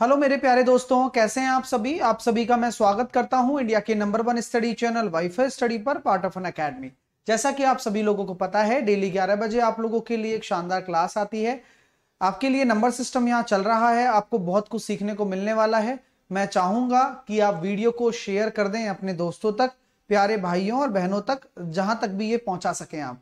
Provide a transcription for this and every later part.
Hello मेरे प्यारे दोस्तों कैसे हैं आप सभी आप सभी का मैं स्वागत करता हूं इंडिया के number one study channel WiFi study पर पार्ट ऑफ एन अकेडमी जैसा कि आप सभी लोगों को पता है डेली 11 बजे आप लोगों के लिए एक शानदार क्लास आती है आपके लिए नंबर सिस्टम यहाँ चल रहा है आपको बहुत कुछ सीखने को मिलने वाला है मैं चाहूंगा कि आप वीडियो को शेयर कर दें अपने दोस्तों तक प्यारे भाइयों और बहनों तक जहां तक भी ये पहुंचा सकें आप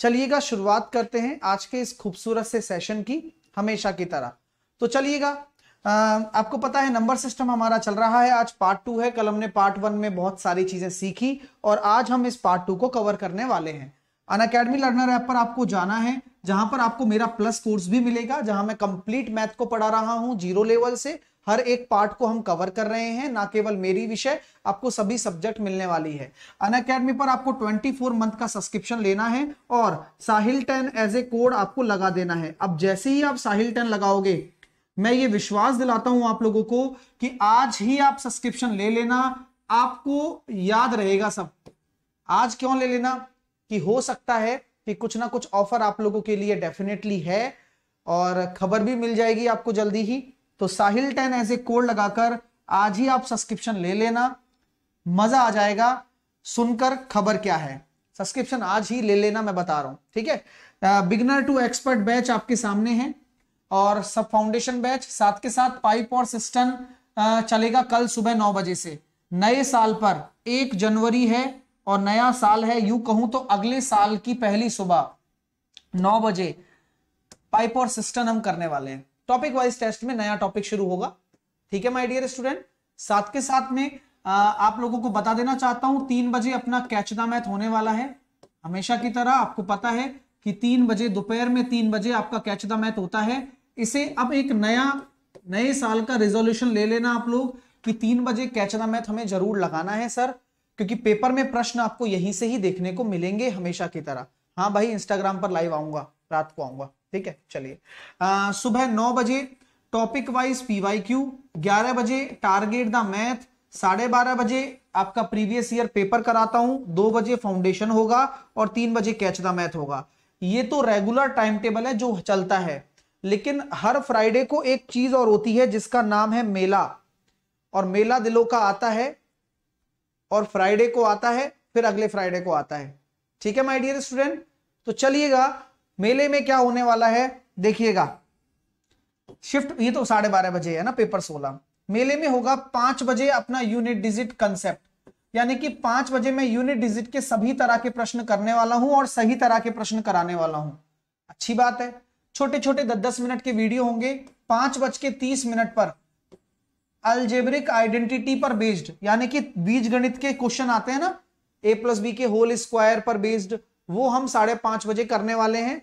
चलिएगा शुरुआत करते हैं आज के इस खूबसूरत से सेशन की हमेशा की तरह तो चलिएगा आपको पता है नंबर सिस्टम हमारा चल रहा है आज पार्ट टू है कल हमने पार्ट वन में बहुत सारी चीजें सीखी और आज हम इस पार्ट टू को कवर करने वाले हैं अन अकेडमी लर्नर ऐप पर आपको जाना है जहां पर आपको मेरा प्लस कोर्स भी मिलेगा जहां मैं कंप्लीट मैथ को पढ़ा रहा हूं जीरो लेवल से हर एक पार्ट को हम कवर कर रहे हैं ना केवल मेरी विषय आपको सभी सब्जेक्ट मिलने वाली है अन अकेडमी पर आपको 24 मंथ का सब्सक्रिप्शन लेना है और Sahil ten as a code आपको लगा देना है अब जैसे ही आप साहिल टेन लगाओगे मैं ये विश्वास दिलाता हूं आप लोगों को कि आज ही आप सब्सक्रिप्शन ले लेना आपको याद रहेगा सब आज क्यों ले लेना कि हो सकता है कि कुछ ना कुछ ऑफर आप लोगों के लिए डेफिनेटली है और खबर भी मिल जाएगी आपको जल्दी ही तो साहिल टेन ऐसे कोड लगाकर आज ही आप सब्सक्रिप्शन ले लेना मजा आ जाएगा सुनकर खबर क्या है सब्सक्रिप्शन आज ही ले लेना मैं बता रहा हूं ठीक है बिगनर टू एक्सपर्ट बैच आपके सामने है और सब फाउंडेशन बैच साथ के साथ पाइप और सिस्टम चलेगा कल सुबह नौ बजे से नए साल पर एक जनवरी है और नया साल है यू कहूं तो अगले साल की पहली सुबह नौ बजे पाइप और सिस्टम हम करने वाले हैं टॉपिक वाइज टेस्ट में नया टॉपिक शुरू होगा ठीक है माय डियर स्टूडेंट साथ के साथ में आ, आप लोगों को बता देना चाहता हूं तीन बजे अपना कैच द मैथ होने वाला है हमेशा की तरह आपको पता है कि तीन बजे दोपहर में तीन बजे आपका कैच द मैथ होता है इसे अब एक नया नए साल का रेजोल्यूशन ले लेना आप लोग कि तीन बजे कैच द मैथ हमें जरूर लगाना है सर क्योंकि पेपर में प्रश्न आपको यहीं से ही देखने को मिलेंगे हमेशा की तरह हाँ भाई इंस्टाग्राम पर लाइव आऊंगा रात को आऊंगा ठीक है चलिए सुबह नौ बजे टॉपिक वाइज पीवाई क्यू ग्यारह बजे टारगेट द मैथ साढ़े बारह बजे आपका प्रीवियस ईयर पेपर कराता हूं दो बजे फाउंडेशन होगा और तीन बजे कैच द मैथ होगा ये तो रेगुलर टाइम टेबल है जो चलता है लेकिन हर फ्राइडे को एक चीज और होती है जिसका नाम है मेला और मेला दिलों का आता है और फ्राइडे को आता है फिर अगले फ्राइडे को आता है ठीक है माय डियर स्टूडेंट तो चलिएगा मेले में क्या होने वाला है देखिएगा शिफ्ट ये तो साढ़े बारह बजे है ना पेपर सोलह मेले में होगा पांच बजे अपना यूनिट डिजिट कंसेप्ट यानी कि पांच बजे मैं यूनिट डिजिट के सभी तरह के प्रश्न करने वाला हूं और सही तरह के प्रश्न कराने वाला हूं अच्छी बात है छोटे छोटे दस दस मिनट के वीडियो होंगे पांच बज के तीस मिनट पर अल्जेबरिक आइडेंटिटी पर बेस्ड यानी कि बीज गणित के क्वेश्चन आते हैं ना ए प्लस बी के होल स्क्वायर पर बेस्ड वो हम साढ़े पांच बजे करने वाले हैं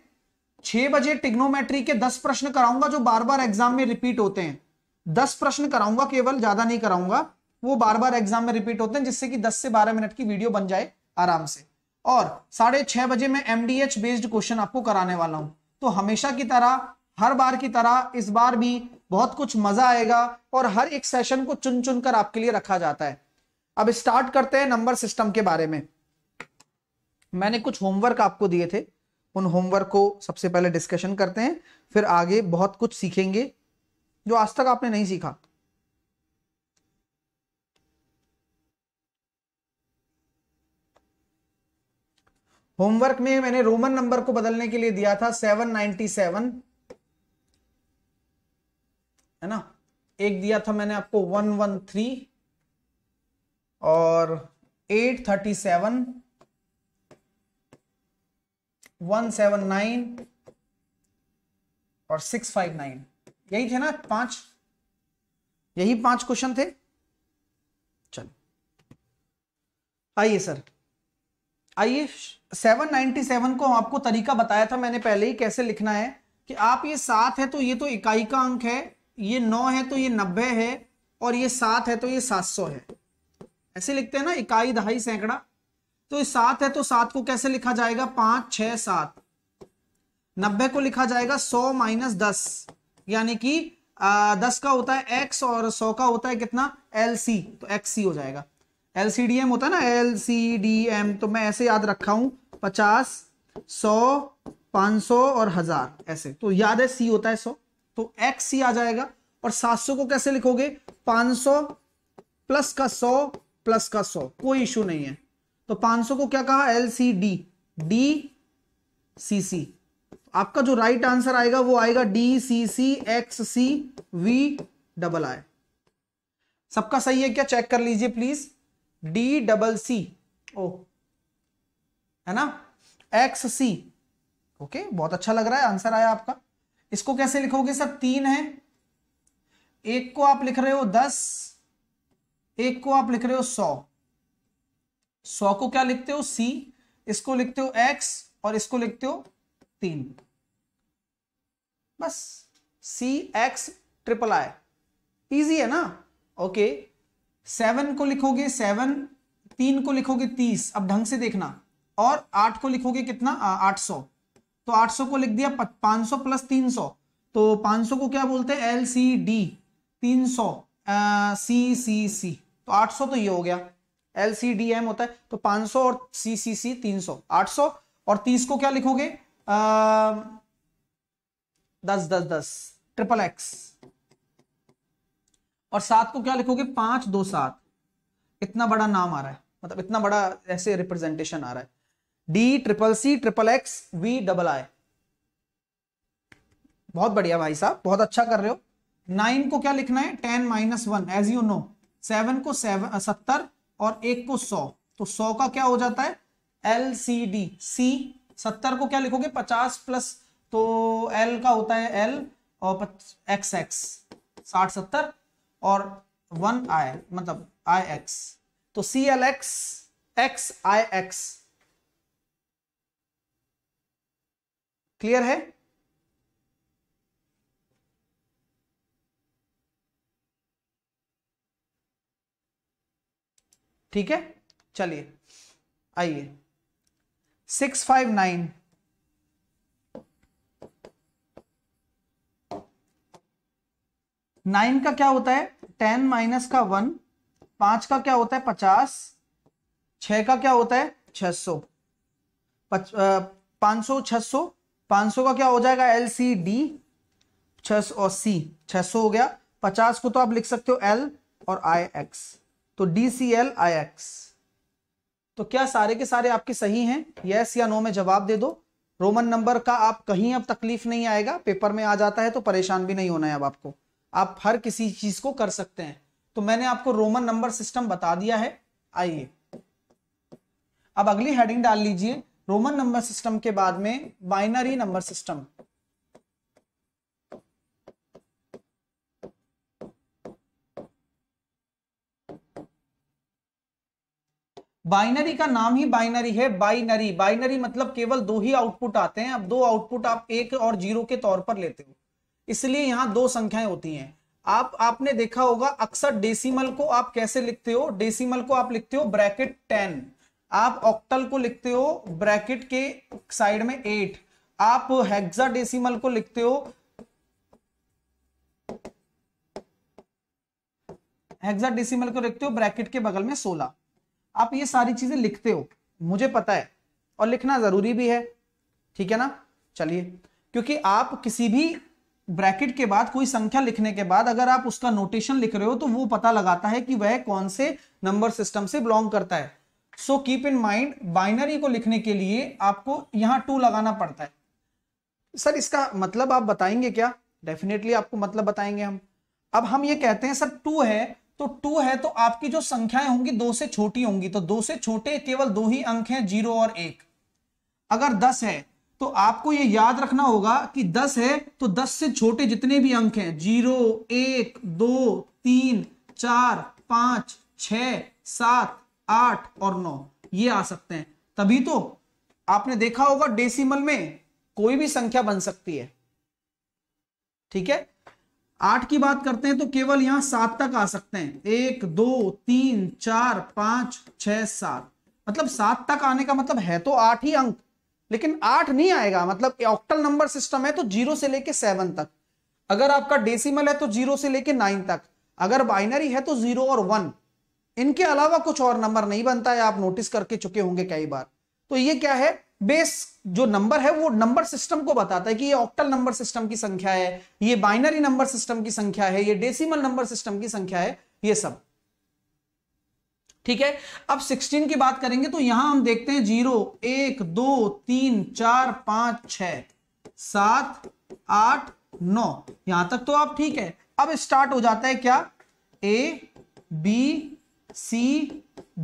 छह बजे टिग्नोमेट्री के दस प्रश्न कराऊंगा जो बार बार एग्जाम में रिपीट होते हैं दस प्रश्न कराऊंगा केवल ज्यादा नहीं कराऊंगा वो बार बार एग्जाम में रिपीट होते हैं जिससे कि दस से बारह मिनट की वीडियो बन जाए आराम से और साढ़े छह बजे मैं एमडीएच बेस्ड क्वेश्चन आपको कराने वाला हूं तो हमेशा की तरह हर बार की तरह इस बार भी बहुत कुछ मजा आएगा और हर एक सेशन को चुन चुन कर आपके लिए रखा जाता है अब स्टार्ट करते हैं नंबर सिस्टम के बारे में मैंने कुछ होमवर्क आपको दिए थे उन होमवर्क को सबसे पहले डिस्कशन करते हैं फिर आगे बहुत कुछ सीखेंगे जो आज तक आपने नहीं सीखा होमवर्क में मैंने रोमन नंबर को बदलने के लिए दिया था 797 है ना एक दिया था मैंने आपको 113 और 837 179 और 659 यही थे ना पांच यही पांच क्वेश्चन थे चलो आइए सर आइए 797 को आपको तरीका बताया था मैंने पहले ही कैसे लिखना है कि आप ये सात है तो ये तो इकाई का अंक है ये नौ है तो ये नब्बे है और ये सात है तो ये सात सौ है ऐसे लिखते हैं ना इकाई दहाई सैकड़ा तो सात है तो सात को कैसे लिखा जाएगा पांच छह सात नब्बे को लिखा जाएगा सौ माइनस दस यानी कि दस का होता है एक्स और सौ का होता है कितना एल सी तो एक्स सी हो जाएगा एल सी डी एम होता है ना एल सी डी एम तो मैं ऐसे याद रखा हूं पचास सौ पांच सौ और हजार ऐसे तो याद है सी होता है सौ तो एक्स सी आ जाएगा और सात सौ को कैसे लिखोगे पांच सौ प्लस का सौ प्लस का सौ कोई इशू नहीं है तो पांच सौ को क्या कहा L C D D C C आपका जो राइट आंसर आएगा वो आएगा D C C X C V double I सबका सही है क्या चेक कर लीजिए प्लीज डी डबल सी ओ है ना एक्स सी ओके बहुत अच्छा लग रहा है आंसर आया आपका इसको कैसे लिखोगे सर तीन है एक को आप लिख रहे हो दस एक को आप लिख रहे हो सौ सौ को क्या लिखते हो सी इसको लिखते हो एक्स और इसको लिखते हो तीन बस C X triple I easy है ना ओके सेवन को लिखोगे सेवन तीन को लिखोगे तीस अब ढंग से देखना और आठ को लिखोगे कितना आठ सौ तो आठ सौ को लिख दिया पांच सौ प्लस तीन सौ तो पांच सौ को क्या बोलते हैं एल सी डी तीन सौ सी सी सी तो आठ सौ तो ये हो गया एल सी डी एम होता है तो पांच सौ और सी सी सी तीन सौ आठ सौ और तीस को क्या लिखोगे आ, दस दस दस ट्रिपल एक्स और सात को क्या लिखोगे पांच दो सात इतना बड़ा नाम आ रहा है मतलब इतना बड़ा ऐसे रिप्रेजेंटेशन आ रहा है D triple C triple X V double I बहुत बढ़िया भाई साहब बहुत अच्छा कर रहे हो नाइन को क्या लिखना है ten minus one as you know seven को सेवन सत्तर और एक को सौ तो सौ का क्या हो जाता है एल सी डी सी सत्तर को क्या लिखोगे पचास प्लस तो एल का होता है एल और एक्स एक्स साठ सत्तर और वन आई मतलब आई एक्स तो C L X X I X clear है ठीक है चलिए आइए सिक्स फाइव नाइन नाइन का क्या होता है टेन माइनस का वन पांच का क्या होता है पचास छ का क्या होता है छ सौ पांच सौ छह सौ पांच सौ का क्या हो जाएगा एल सी डी छह और सी छह सौ हो गया पचास को तो आप लिख सकते हो एल और आई एक्स तो D C L I X तो क्या सारे के सारे आपके सही हैं यस या नो में जवाब दे दो रोमन नंबर का आप कहीं अब तकलीफ नहीं आएगा पेपर में आ जाता है तो परेशान भी नहीं होना है अब आपको आप हर किसी चीज को कर सकते हैं तो मैंने आपको रोमन नंबर सिस्टम बता दिया है आइए अब अगली हेडिंग डाल लीजिए रोमन नंबर सिस्टम के बाद में बाइनरी नंबर सिस्टम बाइनरी का नाम ही बाइनरी है बाइनरी बाइनरी मतलब केवल दो ही आउटपुट आते हैं अब दो आउटपुट आप एक और जीरो के तौर पर लेते हो इसलिए यहां दो संख्याएं होती हैं आप आपने देखा होगा अक्सर डेसिमल को आप कैसे लिखते हो डेसिमल को आप लिखते हो ब्रैकेट टेन आप ऑक्टल को लिखते हो ब्रैकेट के साइड में एट आप हेक्सा डेसिमल को लिखते हो हेक्सा डेसिमल को लिखते हो ब्रैकेट के बगल में सोलह आप ये सारी चीजें लिखते हो मुझे पता है और लिखना जरूरी भी है ठीक है ना चलिए क्योंकि आप किसी भी ब्रैकेट के बाद कोई संख्या लिखने के बाद अगर आप उसका नोटेशन लिख रहे हो तो वो पता लगाता है कि वह कौन से नंबर सिस्टम से बिलोंग करता है so keep in mind binary को लिखने के लिए आपको यहां टू लगाना पड़ता है सर इसका मतलब आप बताएंगे क्या डेफिनेटली आपको मतलब बताएंगे हम अब हम ये कहते हैं सर टू है तो टू है तो आपकी जो संख्याएं होंगी दो से छोटी होंगी तो दो से छोटे केवल दो ही अंक हैं जीरो और एक अगर दस है तो आपको ये याद रखना होगा कि 10 है तो 10 से छोटे जितने भी अंक हैं जीरो एक दो तीन चार पांच छ सात आठ और नौ ये आ सकते हैं तभी तो आपने देखा होगा डेसिमल में कोई भी संख्या बन सकती है ठीक है आठ की बात करते हैं तो केवल यहां सात तक आ सकते हैं एक दो तीन चार पांच छ सात मतलब सात तक आने का मतलब है तो आठ ही अंक लेकिन आठ नहीं आएगा मतलब ऑक्टल नंबर सिस्टम है तो जीरो से लेके सेवन तक अगर आपका डेसिमल है तो जीरो से लेके नाइन तक अगर बाइनरी है तो जीरो और वन इनके अलावा कुछ और नंबर नहीं बनता है आप नोटिस करके चुके होंगे कई बार तो ये क्या है बेस जो नंबर है वो नंबर सिस्टम को बताता है कि ये ऑक्टल नंबर सिस्टम की संख्या है ये बाइनरी नंबर सिस्टम की संख्या है ये डेसिमल नंबर सिस्टम की संख्या है ये सब ठीक है अब 16 की बात करेंगे तो यहां हम देखते हैं जीरो एक दो तीन चार पांच छ सात आठ नौ यहां तक तो आप ठीक है अब स्टार्ट हो जाता है क्या ए बी सी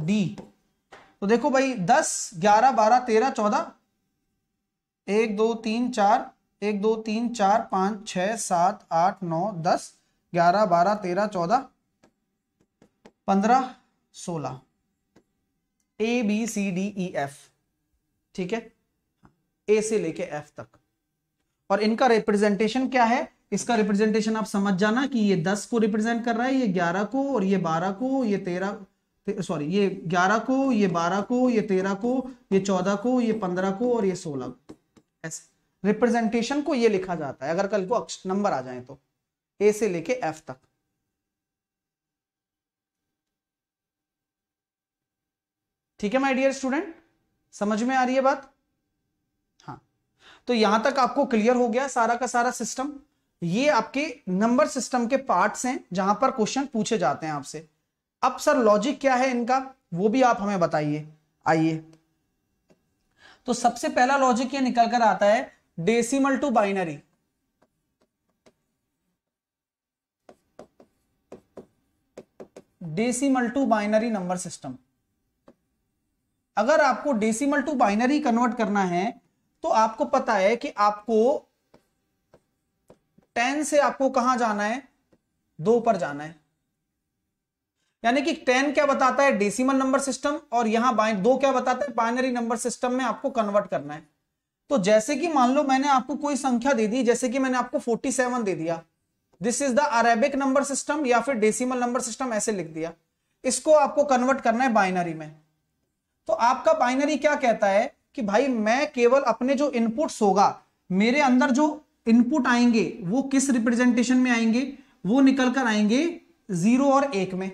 डी तो देखो भाई दस ग्यारह बारह तेरह चौदह एक दो तीन चार एक दो तीन चार पांच छ सात आठ नौ दस ग्यारह बारह तेरह चौदह पंद्रह सोलह A B C D E F ठीक है ए से लेके एफ तक और इनका रिप्रेजेंटेशन क्या है इसका रिप्रेजेंटेशन आप समझ जाना कि ये दस को रिप्रेजेंट कर रहा है ये ग्यारह को और ये बारह को ये तेरह सॉरी ये ग्यारह को ये बारह को ये तेरह को ये चौदह को ये पंद्रह को और ये सोलह को ऐसे रिप्रेजेंटेशन को ये लिखा जाता है अगर कल को नंबर आ जाए तो ए से लेके एफ तक ठीक है माय डियर स्टूडेंट समझ में आ रही है बात हाँ तो यहां तक आपको क्लियर हो गया सारा का सारा सिस्टम ये आपके नंबर सिस्टम के पार्ट्स हैं जहां पर क्वेश्चन पूछे जाते हैं आपसे अब सर लॉजिक क्या है इनका वो भी आप हमें बताइए आइए तो सबसे पहला लॉजिक ये निकल कर आता है decimal to binary decimal to binary number system अगर आपको डेसिमल टू बाइनरी कन्वर्ट करना है तो आपको पता है कि आपको टेन से आपको कहां जाना है दो पर जाना है यानी कि टेन क्या बताता है डेसिमल नंबर सिस्टम और यहां बाइन दो क्या बताता है बाइनरी नंबर सिस्टम में आपको कन्वर्ट करना है तो जैसे कि मान लो मैंने आपको कोई संख्या दे दी जैसे कि मैंने आपको 47 दे दिया this is the Arabic number system या फिर डेसिमल नंबर सिस्टम ऐसे लिख दिया इसको आपको कन्वर्ट करना है बाइनरी में तो आपका बाइनरी क्या कहता है कि भाई मैं केवल अपने जो इनपुट्स होगा मेरे अंदर जो इनपुट आएंगे वो किस रिप्रेजेंटेशन में आएंगे वो निकल कर आएंगे जीरो और एक में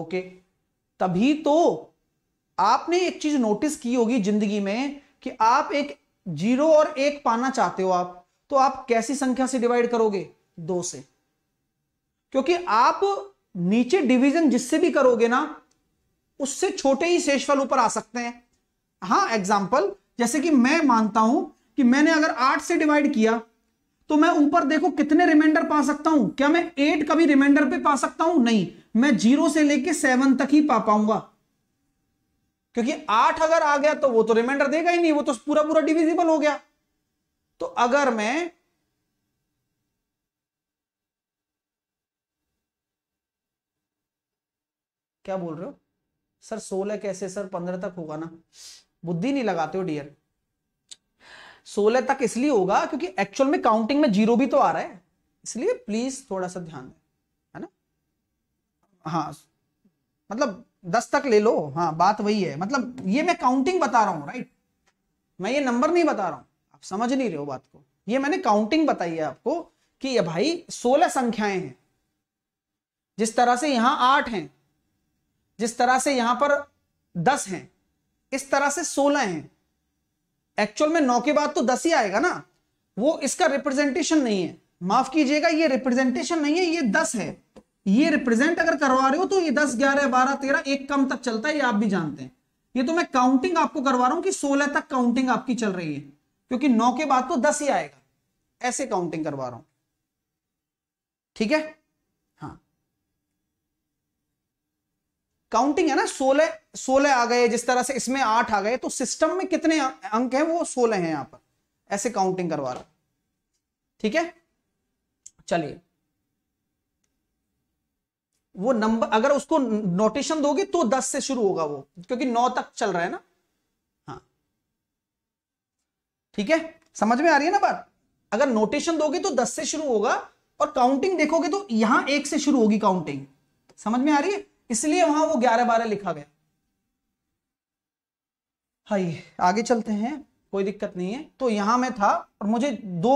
ओके तभी तो आपने एक चीज नोटिस की होगी जिंदगी में कि आप एक जीरो और एक पाना चाहते हो आप तो आप कैसी संख्या से डिवाइड करोगे दो से क्योंकि आप नीचे डिवीजन जिससे भी करोगे ना उससे छोटे ही शेषफल ऊपर आ सकते हैं हाँ एग्जाम्पल जैसे कि मैं मानता हूं कि मैंने अगर आठ से डिवाइड किया तो मैं ऊपर देखो कितने रिमाइंडर पा सकता हूं क्या मैं एट कभी रिमाइंडर पे पा सकता हूं नहीं मैं जीरो से लेके सेवन तक ही पा पाऊंगा क्योंकि आठ अगर आ गया तो वो तो रिमाइंडर देगा ही नहीं वो तो पूरा पूरा डिविजिबल हो गया तो अगर मैं क्या बोल रहे हो सर सोलह कैसे सर पंद्रह तक होगा ना बुद्धि नहीं लगाते हो डियर सोलह तक इसलिए होगा क्योंकि एक्चुअल में काउंटिंग में जीरो भी तो आ रहा है इसलिए प्लीज थोड़ा सा ध्यान दें है ना हाँ मतलब दस तक ले लो हाँ बात वही है मतलब ये मैं काउंटिंग बता रहा हूँ राइट मैं ये नंबर नहीं बता रहा हूँ आप समझ नहीं रहे हो बात को ये मैंने काउंटिंग बताई है आपको कि ये भाई सोलह संख्याएं हैं जिस तरह से यहां आठ हैं जिस तरह से यहां पर दस हैं इस तरह से सोलह हैं एक्चुअल में नौ के बाद तो दस ही आएगा ना वो इसका रिप्रेजेंटेशन नहीं है माफ कीजिएगा ये रिप्रेजेंटेशन नहीं है ये दस है ये रिप्रेजेंट अगर करवा रहे हो तो ये दस ग्यारह बारह तेरह एक कम तक चलता है ये आप भी जानते हैं ये तो मैं काउंटिंग आपको करवा रहा हूं कि सोलह तक काउंटिंग आपकी चल रही है क्योंकि नौ के बाद तो दस ही आएगा ऐसे काउंटिंग करवा रहा हूं ठीक है काउंटिंग है ना सोलह सोलह आ गए जिस तरह से इसमें आठ आ गए तो सिस्टम में कितने अंक हैं वो सोलह हैं यहां पर ऐसे काउंटिंग करवा रहा ठीक है चलिए वो नंबर अगर उसको नोटेशन दोगे तो दस से शुरू होगा वो क्योंकि नौ तक चल रहा है ना हाँ ठीक है समझ में आ रही है ना बात अगर नोटेशन दोगे तो दस से शुरू होगा और काउंटिंग देखोगे तो यहां एक से शुरू होगी काउंटिंग समझ में आ रही है इसलिए वहां वो ग्यारह बारह लिखा गया हाई आगे चलते हैं कोई दिक्कत नहीं है तो यहां मैं था और मुझे दो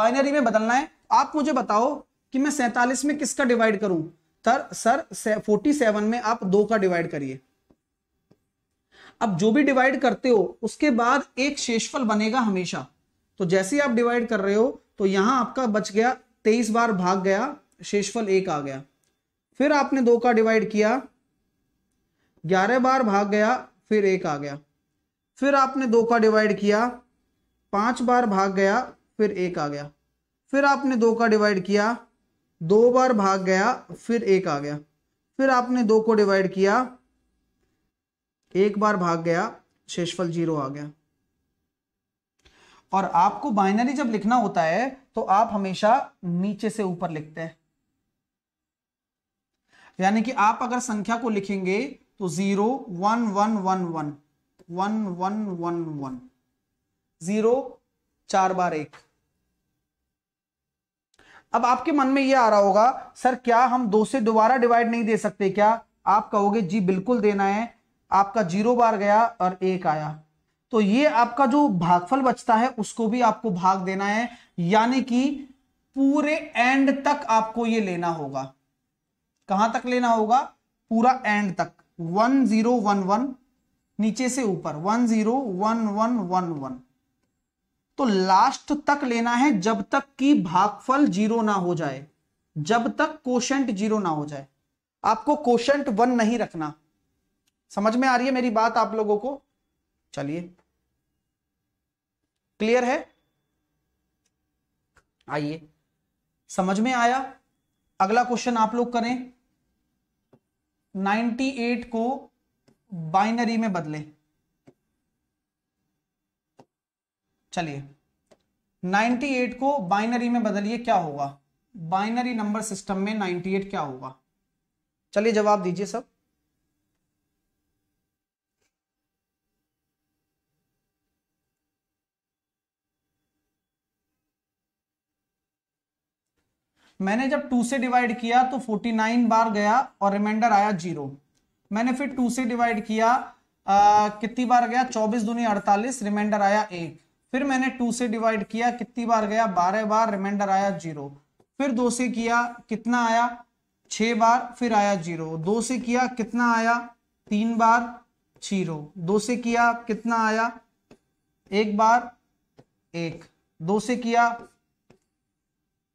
बाइनरी में बदलना है आप मुझे बताओ कि मैं सैतालीस में किसका डिवाइड करूं तर सर फोर्टी सेवन में आप दो का डिवाइड करिए अब जो भी डिवाइड करते हो उसके बाद एक शेषफल बनेगा हमेशा तो जैसे आप डिवाइड कर रहे हो तो यहां आपका बच गया तेईस बार भाग गया शेषफल एक आ गया फिर आपने दो का डिवाइड किया ग्यारह बार भाग गया फिर एक आ गया फिर आपने दो का डिवाइड किया पांच बार भाग गया फिर एक आ गया फिर आपने दो का डिवाइड किया दो बार भाग गया फिर एक आ गया फिर आपने दो को डिवाइड किया एक बार भाग गया शेषफल जीरो आ गया और आपको बाइनरी जब लिखना होता है तो आप हमेशा नीचे से ऊपर लिखते हैं यानी कि आप अगर संख्या को लिखेंगे तो zero one one one one one one one one zero चार बार एक अब आपके मन में यह आ रहा होगा सर क्या हम दो से दोबारा डिवाइड नहीं दे सकते क्या आप कहोगे जी बिल्कुल देना है आपका जीरो बार गया और एक आया तो ये आपका जो भागफल बचता है उसको भी आपको भाग देना है यानी कि पूरे एंड तक आपको ये लेना होगा कहां तक लेना होगा पूरा एंड तक वन जीरो वन वन नीचे से ऊपर one zero one one one one तो लास्ट तक लेना है जब तक कि भागफल जीरो ना हो जाए जब तक कोशंट जीरो ना हो जाए आपको कोशंट वन नहीं रखना समझ में आ रही है मेरी बात आप लोगों को चलिए क्लियर है आइए समझ में आया अगला क्वेश्चन आप लोग करें 98 को बाइनरी में बदले चलिए 98 को बाइनरी में बदलिए क्या होगा बाइनरी नंबर सिस्टम में 98 क्या होगा चलिए जवाब दीजिए सब मैंने जब टू से डिवाइड किया तो फोर्टी नाइन बार गया और रिमाइंडर आया जीरो मैंने फिर टू से डिवाइड किया कितनी बार गया चौबीस दूनी अड़तालीस रिमाइंडर आया एक फिर मैंने टू से डिवाइड किया कितनी बार गया बारह बार रिमाइंडर आया जीरो फिर दो से किया कितना आया छह बार फिर आया जीरो दो से किया कितना आया तीन बार जीरो दो से किया कितना आया एक बार एक दो से किया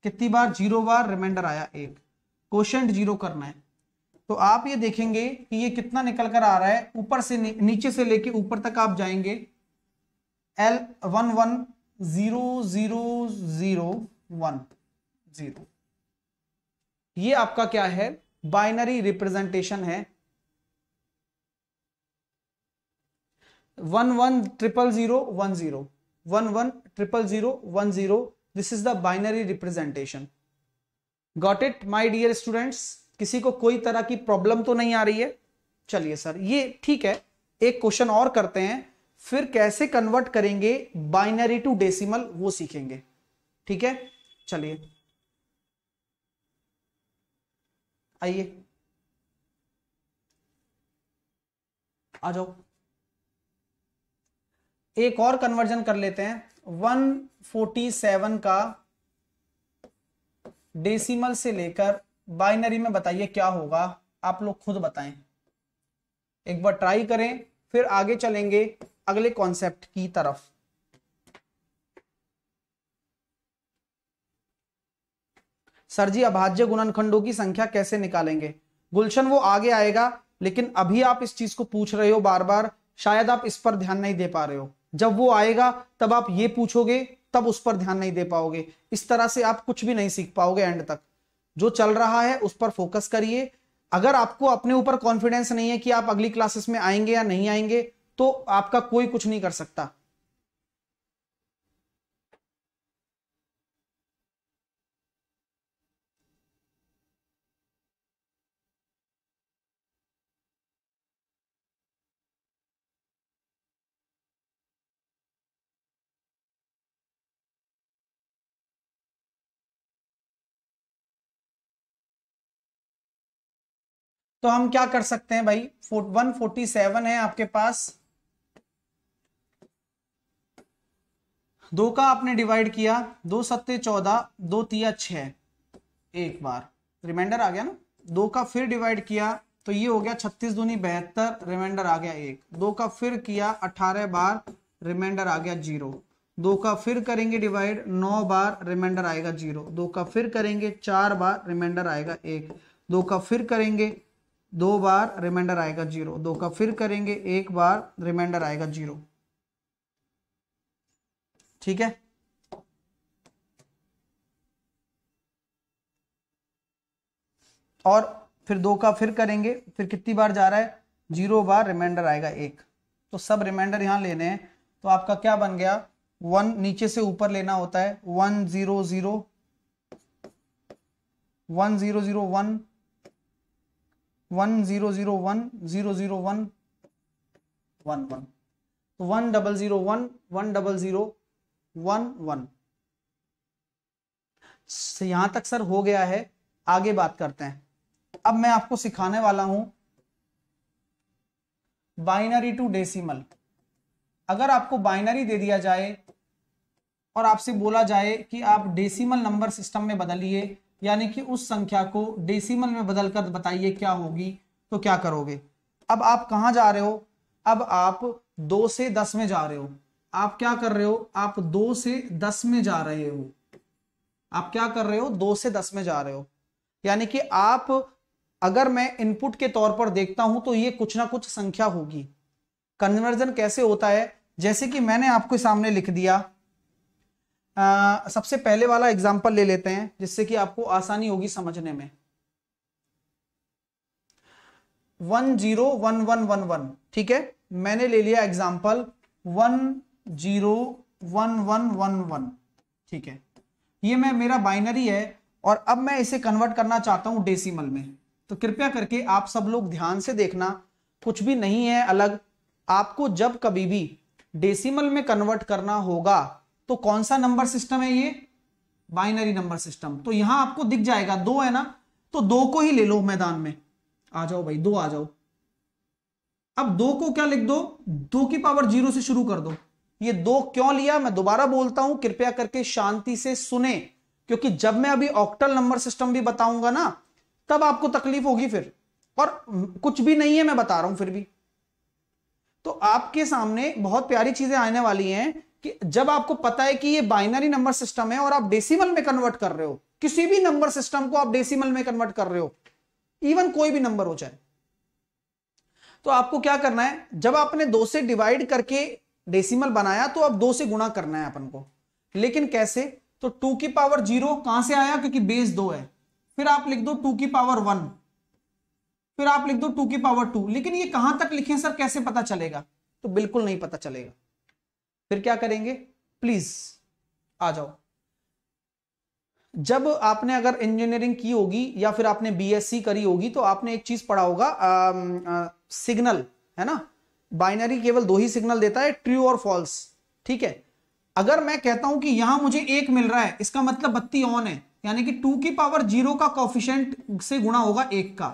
कितनी बार जीरो बार रिमाइंडर आया एक क्वेश्चन जीरो करना है तो आप ये देखेंगे कि ये कितना निकल कर आ रहा है ऊपर से नी, नीचे से लेके ऊपर तक आप जाएंगे L one one zero zero zero one zero ये आपका क्या है बाइनरी रिप्रेजेंटेशन है one one triple zero one zero one one triple zero one zero this is the binary representation got it my dear students किसी को कोई तरह की प्रॉब्लम तो नहीं आ रही है चलिए सर ये ठीक है एक क्वेश्चन और करते हैं फिर कैसे कन्वर्ट करेंगे बाइनरी टू डेसिमल वो सीखेंगे ठीक है चलिए आइए आ जाओ एक और कन्वर्जन कर लेते हैं 147 का डेसिमल से लेकर बाइनरी में बताइए क्या होगा आप लोग खुद बताएं एक बार ट्राई करें फिर आगे चलेंगे अगले कॉन्सेप्ट की तरफ सर जी अभाज्य गुणनखंडों की संख्या कैसे निकालेंगे गुलशन वो आगे आएगा लेकिन अभी आप इस चीज को पूछ रहे हो बार बार शायद आप इस पर ध्यान नहीं दे पा रहे हो जब वो आएगा तब आप ये पूछोगे तब उस पर ध्यान नहीं दे पाओगे इस तरह से आप कुछ भी नहीं सीख पाओगे एंड तक जो चल रहा है उस पर फोकस करिए अगर आपको अपने ऊपर कॉन्फिडेंस नहीं है कि आप अगली क्लासेस में आएंगे या नहीं आएंगे तो आपका कोई कुछ नहीं कर सकता तो हम क्या कर सकते हैं भाई वन फोर्टी सेवन है आपके पास दो का आपने डिवाइड किया दो सत्ते चौदह दो तिया छ एक बार रिमाइंडर आ गया ना दो का फिर डिवाइड किया तो ये हो गया छत्तीस दूनी बहत्तर रिमाइंडर आ गया एक दो का फिर किया अठारह बार रिमाइंडर आ गया जीरो दो का फिर करेंगे डिवाइड नौ बार रिमाइंडर आएगा जीरो दो का फिर करेंगे चार बार रिमाइंडर आएगा एक दो का फिर करेंगे दो बार रिमाइंडर आएगा जीरो दो का फिर करेंगे एक बार रिमाइंडर आएगा जीरो ठीक है और फिर दो का फिर करेंगे फिर कितनी बार जा रहा है जीरो बार रिमाइंडर आएगा एक तो सब रिमाइंडर यहां लेने हैं तो आपका क्या बन गया वन नीचे से ऊपर लेना होता है one zero zero one zero zero one one zero zero one zero zero one one one तो one double zero one one double zero one one यहां तक सर हो गया है आगे बात करते हैं अब मैं आपको सिखाने वाला हूं बाइनरी टू डेसिमल अगर आपको बाइनरी दे दिया जाए और आपसे बोला जाए कि आप डेसिमल नंबर सिस्टम में बदलिए यानी कि उस संख्या को डेसिमल में बदलकर बताइए क्या होगी तो क्या करोगे अब आप कहा जा रहे हो अब आप दो से दस में जा रहे हो आप क्या कर रहे हो आप दो से दस में जा रहे हो आप क्या कर रहे हो दो से दस में जा रहे हो यानी कि आप अगर मैं इनपुट के तौर पर देखता हूं तो ये कुछ ना कुछ संख्या होगी कन्वर्जन कैसे होता है जैसे कि मैंने आपके सामने लिख दिया सबसे पहले वाला एग्जाम्पल ले लेते हैं जिससे कि आपको आसानी होगी समझने में one zero one one one one ठीक है मैंने ले लिया example one zero one one one one ठीक है ये मैं मेरा बाइनरी है और अब मैं इसे कन्वर्ट करना चाहता हूं डेसिमल में तो कृपया करके आप सब लोग ध्यान से देखना कुछ भी नहीं है अलग आपको जब कभी भी डेसिमल में कन्वर्ट करना होगा तो कौन सा नंबर सिस्टम है ये बाइनरी नंबर सिस्टम तो यहां आपको दिख जाएगा दो है ना तो दो को ही ले लो मैदान में आ जाओ भाई दो आ जाओ अब दो को क्या लिख दो दो की पावर जीरो से शुरू कर दो ये दो क्यों लिया मैं दोबारा बोलता हूं कृपया करके शांति से सुने क्योंकि जब मैं अभी ऑक्टल नंबर सिस्टम भी बताऊंगा ना तब आपको तकलीफ होगी फिर और कुछ भी नहीं है मैं बता रहा हूं फिर भी तो आपके सामने बहुत प्यारी चीजें आने वाली हैं कि जब आपको पता है कि ये बाइनरी नंबर सिस्टम है और आप डेसिमल में कन्वर्ट कर रहे हो किसी भी नंबर सिस्टम को आप डेसिमल में कन्वर्ट कर रहे हो इवन कोई भी नंबर हो जाए तो आपको क्या करना है जब आपने दो से डिवाइड करके डेसिमल बनाया तो अब दो से गुणा करना है अपन को लेकिन कैसे तो टू की पावर जीरो कहां से आया क्योंकि बेस दो है फिर आप लिख दो टू की पावर वन फिर आप लिख दो टू की पावर टू लेकिन ये कहां तक लिखें सर कैसे पता चलेगा तो बिल्कुल नहीं पता चलेगा फिर क्या करेंगे प्लीज आ जाओ जब आपने अगर इंजीनियरिंग की होगी या फिर आपने बीएससी करी होगी तो आपने एक चीज पढ़ा होगा सिग्नल है ना बाइनरी केवल दो ही सिग्नल देता है ट्रू और फॉल्स ठीक है अगर मैं कहता हूं कि यहां मुझे एक मिल रहा है इसका मतलब बत्ती ऑन है यानी कि टू की पावर जीरो का कॉफिशेंट से गुणा होगा एक का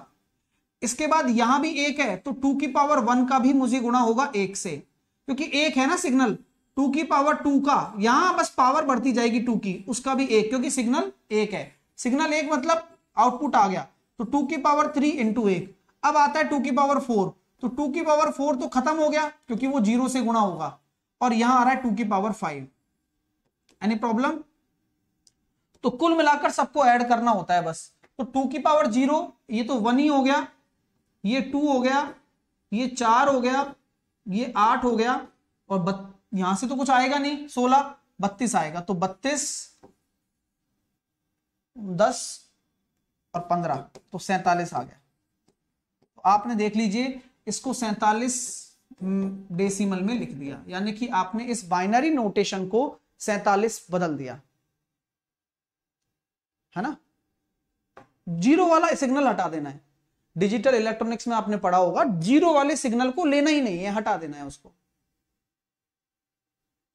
इसके बाद यहां भी एक है तो टू की पावर वन का भी मुझे गुणा होगा एक से क्योंकि एक है ना सिग्नल टू की पावर टू का यहां बस पावर बढ़ती जाएगी टू की उसका भी एक क्योंकि सिग्नल एक है सिग्नल एक मतलब आउटपुट आ गया तो टू की पावर थ्री इंटू एक अब आता है टू की पावर फोर तो टू की पावर फोर तो खत्म हो गया क्योंकि वो जीरो से गुणा होगा और यहां आ रहा है टू की पावर फाइव एनी प्रॉब्लम तो कुल मिलाकर सबको ऐड करना होता है बस तो टू की पावर जीरो ये तो वन ही हो गया ये टू हो गया ये चार हो गया ये आठ हो गया और बत्तीस यहां से तो कुछ आएगा नहीं सोलह बत्तीस आएगा तो बत्तीस दस और पंद्रह तो सैतालीस आ गया तो आपने देख लीजिए इसको सैतालीस डेसिमल में लिख दिया यानी कि आपने इस बाइनरी नोटेशन को सैतालीस बदल दिया है ना जीरो वाला सिग्नल हटा देना है डिजिटल इलेक्ट्रॉनिक्स में आपने पढ़ा होगा जीरो वाले सिग्नल को लेना ही नहीं है हटा देना है उसको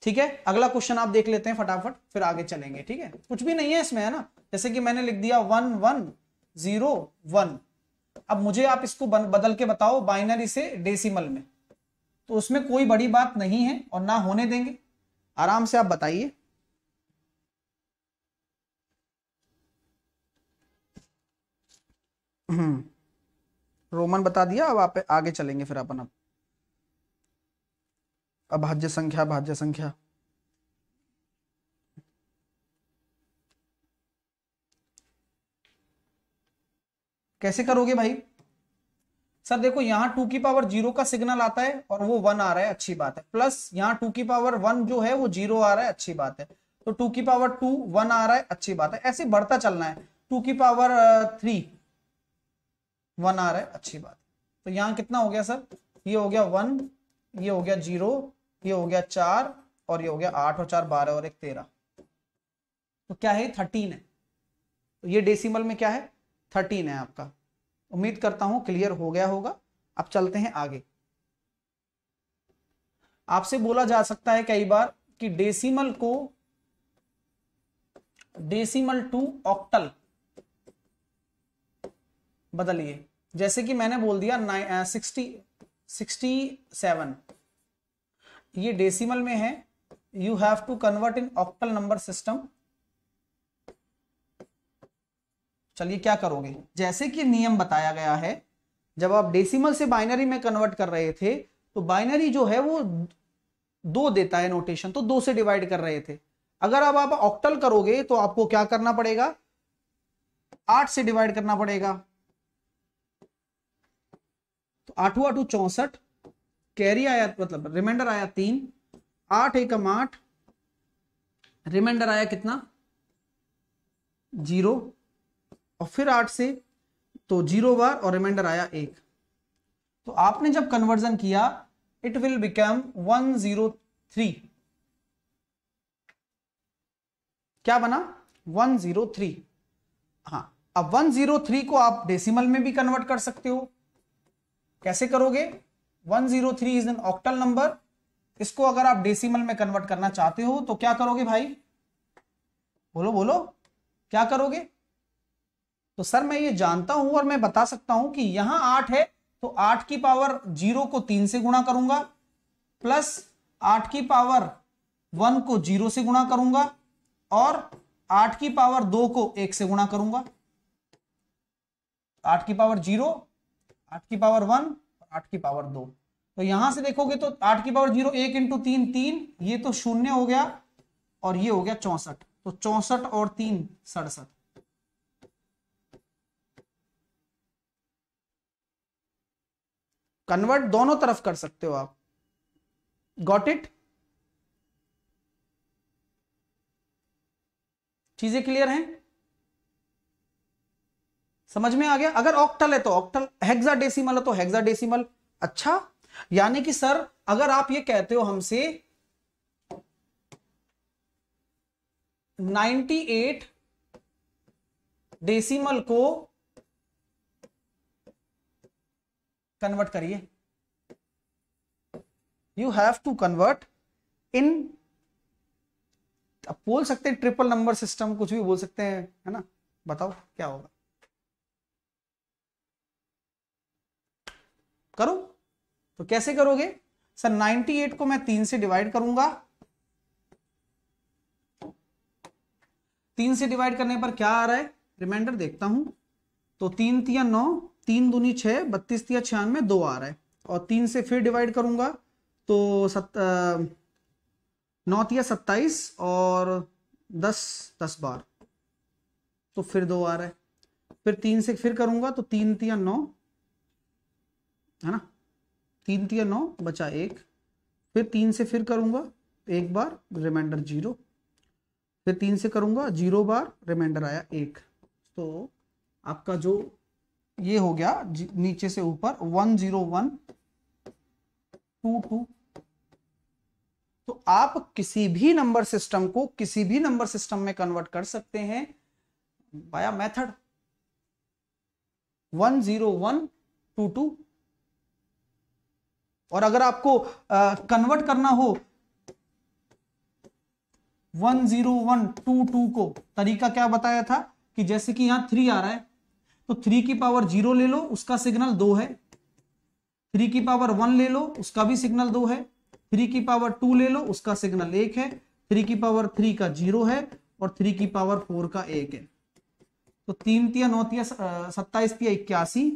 ठीक है अगला क्वेश्चन आप देख लेते हैं फटाफट फिर आगे चलेंगे ठीक है कुछ भी नहीं है इसमें है ना जैसे कि मैंने लिख दिया वन वन जीरो वन अब मुझे आप इसको बदल के बताओ बाइनरी से डेसिमल में तो उसमें कोई बड़ी बात नहीं है और ना होने देंगे आराम से आप बताइए हम्म। रोमन बता दिया अब आप आगे चलेंगे फिर अपन अब अभाज्य संख्या भाज्य संख्या कैसे करोगे भाई सर देखो यहां टू की पावर जीरो का सिग्नल आता है और वो वन आ रहा है अच्छी बात है प्लस यहाँ टू की पावर वन जो है वो जीरो आ रहा है अच्छी बात है तो टू की पावर टू वन आ रहा है अच्छी बात है ऐसे बढ़ता चलना है टू की पावर थ्री वन आ रहा है अच्छी बात है तो यहां कितना हो गया सर ये हो गया वन ये हो गया जीरो ये हो गया चार और ये हो गया आठ और चार बारह और एक तेरह तो क्या है थर्टीन है तो ये डेसिमल में क्या है थर्टीन है आपका उम्मीद करता हूं क्लियर हो गया होगा अब चलते हैं आगे आपसे बोला जा सकता है कई बार कि डेसिमल को डेसिमल टू ऑक्टल बदलिए जैसे कि मैंने बोल दिया सिक्सटी सिक्सटी सेवन ये डेसिमल में है you have to convert in octal number system चलिए क्या करोगे जैसे कि नियम बताया गया है जब आप डेसिमल से बाइनरी में कन्वर्ट कर रहे थे तो बाइनरी जो है वो दो देता है नोटेशन तो दो से डिवाइड कर रहे थे अगर अब आप ऑक्टल करोगे तो आपको क्या करना पड़ेगा आठ से डिवाइड करना पड़ेगा तो आठ आठ चौसठ कैरी आया मतलब रिमाइंडर आया तीन आठ एकम आठ रिमाइंडर आया कितना जीरो और फिर आठ से तो जीरो बार और रिमाइंडर आया एक तो आपने जब कन्वर्जन किया it will become one zero three क्या बना वन जीरो थ्री हाँ अब वन जीरो थ्री को आप डेसिमल में भी कन्वर्ट कर सकते हो कैसे करोगे 103 इज एन ऑक्टल नंबर इसको अगर आप डेसिमल में कन्वर्ट करना चाहते हो तो क्या करोगे भाई बोलो बोलो क्या करोगे तो सर मैं ये जानता हूं और मैं बता सकता हूं कि यहां आठ है तो आठ की पावर जीरो को तीन से गुणा करूंगा प्लस आठ की पावर वन को जीरो से गुणा करूंगा और आठ की पावर दो को एक से गुणा करूंगा आठ की पावर जीरो आठ की पावर वन आठ की पावर दो तो यहां से देखोगे तो आठ की पावर जीरो एक इंटू तीन तीन ये तो शून्य हो गया और ये हो गया चौसठ तो चौसठ और तीन सड़सठ कन्वर्ट दोनों तरफ कर सकते हो आप गॉट इट चीजें क्लियर हैं समझ में आ गया अगर ऑक्टल है तो ऑक्टल हेक्साडेसिमल है तो हेक्साडेसिमल अच्छा यानी कि सर अगर आप ये कहते हो हमसे 98 डेसिमल को कन्वर्ट करिए you have to convert in बोल सकते हैं ट्रिपल नंबर सिस्टम कुछ भी बोल सकते हैं है ना बताओ क्या होगा करो तो कैसे करोगे सर 98 को मैं तीन से डिवाइड करूंगा तीन से डिवाइड करने पर क्या आ रहा है रिमाइंडर देखता हूं तो तीन तिया नौ तीन दूनी छह बत्तीस तिया छियानवे दो आ रहा है और तीन से फिर डिवाइड करूंगा तो सत नौ तिया सत्ताईस और दस दस बार तो फिर दो आ रहा है फिर तीन से फिर करूंगा तो तीन तिया नौ है ना तीन तीन नौ बचा एक फिर तीन से फिर करूंगा एक बार रिमाइंडर जीरो फिर तीन से करूंगा जीरो बार रिमाइंडर आया एक तो आपका जो ये हो गया नीचे से ऊपर one zero one two two तो आप किसी भी नंबर सिस्टम को किसी भी नंबर सिस्टम में कन्वर्ट कर सकते हैं via method one zero one two two और अगर आपको कन्वर्ट करना हो one zero one two two को तरीका क्या बताया था कि जैसे कि यहां थ्री आ रहा है तो थ्री की पावर जीरो ले लो उसका सिग्नल दो है थ्री की पावर वन ले लो उसका भी सिग्नल दो है थ्री की पावर टू ले लो उसका सिग्नल एक है थ्री की पावर थ्री का जीरो है और थ्री की पावर फोर का एक है तो तीन तिया नौ तिया सत्ताईस तिया इक्यासी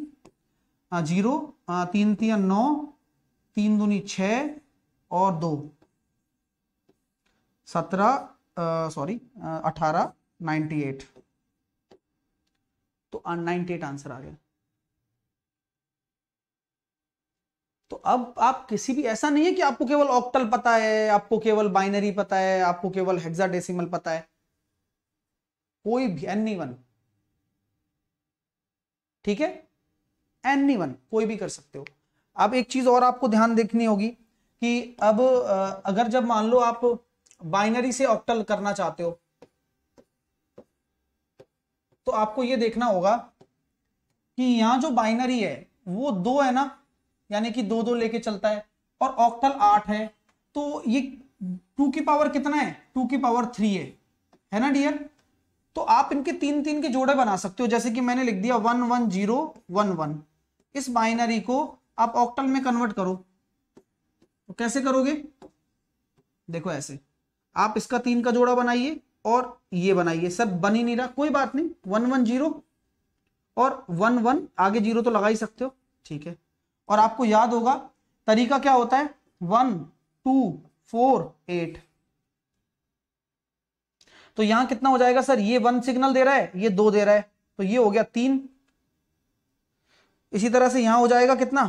जीरो तीन तिया नौ तीन दूनी छ और दो सत्रह सॉरी अठारह नाइन्टी एट तो नाइन्टी एट आंसर आ गया तो अब आप किसी भी ऐसा नहीं है कि आपको केवल ऑक्टल पता है आपको केवल बाइनरी पता है आपको केवल हेक्साडेसिमल पता है कोई भी एनी वन ठीक है एनी वन कोई भी कर सकते हो अब एक चीज और आपको ध्यान देखनी होगी कि अब अगर जब मान लो आप बाइनरी से ऑक्टल करना चाहते हो तो आपको यह देखना होगा कि यहां जो बाइनरी है वो दो है ना यानी कि दो दो लेके चलता है और ऑक्टल आठ है तो ये टू की पावर कितना है टू की पावर थ्री है है ना डियर तो आप इनके तीन तीन के जोड़े बना सकते हो जैसे कि मैंने लिख दिया one one zero one one इस बाइनरी को आप ऑक्टल में कन्वर्ट करो तो कैसे करोगे देखो ऐसे आप इसका तीन का जोड़ा बनाइए और ये बनाइए सर बन ही नहीं रहा कोई बात नहीं वन वन जीरो और वन वन आगे जीरो तो लगा ही सकते हो ठीक है और आपको याद होगा तरीका क्या होता है वन टू फोर एट तो यहां कितना हो जाएगा सर ये वन सिग्नल दे रहा है ये दो दे रहा है तो ये हो गया तीन इसी तरह से यहां हो जाएगा कितना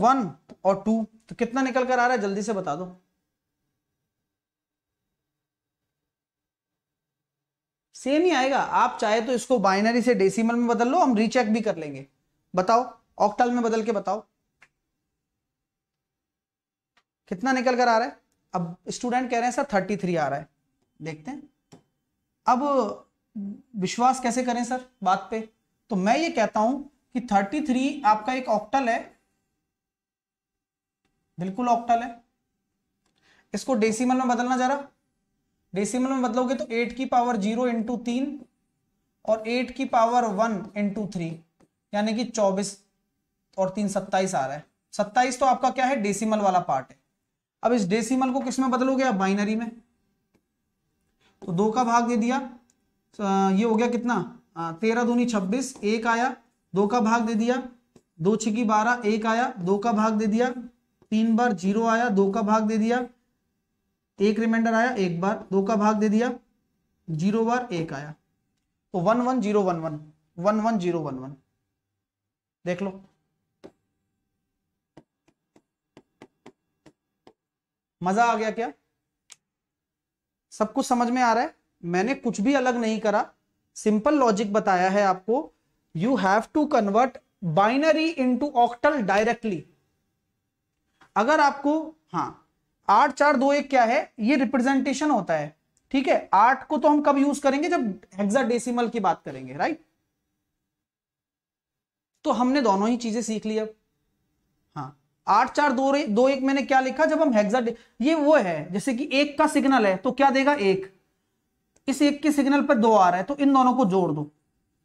वन और टू तो कितना निकल कर आ रहा है जल्दी से बता दो सेम ही आएगा आप चाहे तो इसको बाइनरी से डेसिमल में बदल लो हम रीचेक भी कर लेंगे बताओ ऑक्टल में बदल के बताओ कितना निकल कर आ रहा है अब स्टूडेंट कह रहे हैं सर थर्टी थ्री आ रहा है देखते हैं अब विश्वास कैसे करें सर बात पे तो मैं ये कहता हूं कि थर्टी थ्री आपका एक ऑक्टल है बिल्कुल ऑक्टल है इसको डेसिमल में बदलना जरा डेसिमल में बदलोगे तो एट की पावर जीरो इंटू तीन और एट की पावर वन इंटू थ्री यानी कि चौबीस और तीन सत्ताईस आ रहा है सत्ताईस तो आपका क्या है डेसिमल वाला पार्ट है अब इस डेसिमल को किसमें बदलोगे आप बाइनरी में तो दो का भाग दे दिया तो, ये हो गया कितना तेरह दूनी छब्बीस एक आया दो का भाग दे दिया दो छिकी बारह एक आया दो का भाग दे दिया तीन बार जीरो आया दो का भाग दे दिया एक रिमाइंडर आया एक बार दो का भाग दे दिया जीरो बार एक आया तो one one zero one one one one zero one one देख लो मजा आ गया क्या सब कुछ समझ में आ रहा है मैंने कुछ भी अलग नहीं करा सिंपल लॉजिक बताया है आपको you have to convert binary into octal directly अगर आपको हाँ आठ चार दो एक क्या है ये रिप्रेजेंटेशन होता है ठीक है आठ को तो हम कब यूज करेंगे जब हेक्साडेसिमल की बात करेंगे राइट तो हमने दोनों ही चीजें सीख ली अब हाँ आठ चार दो दो एक मैंने क्या लिखा जब हम हेक्सा ये वो है जैसे कि एक का सिग्नल है तो क्या देगा एक इस एक के सिग्नल पर दो आ रहा है तो इन दोनों को जोड़ दो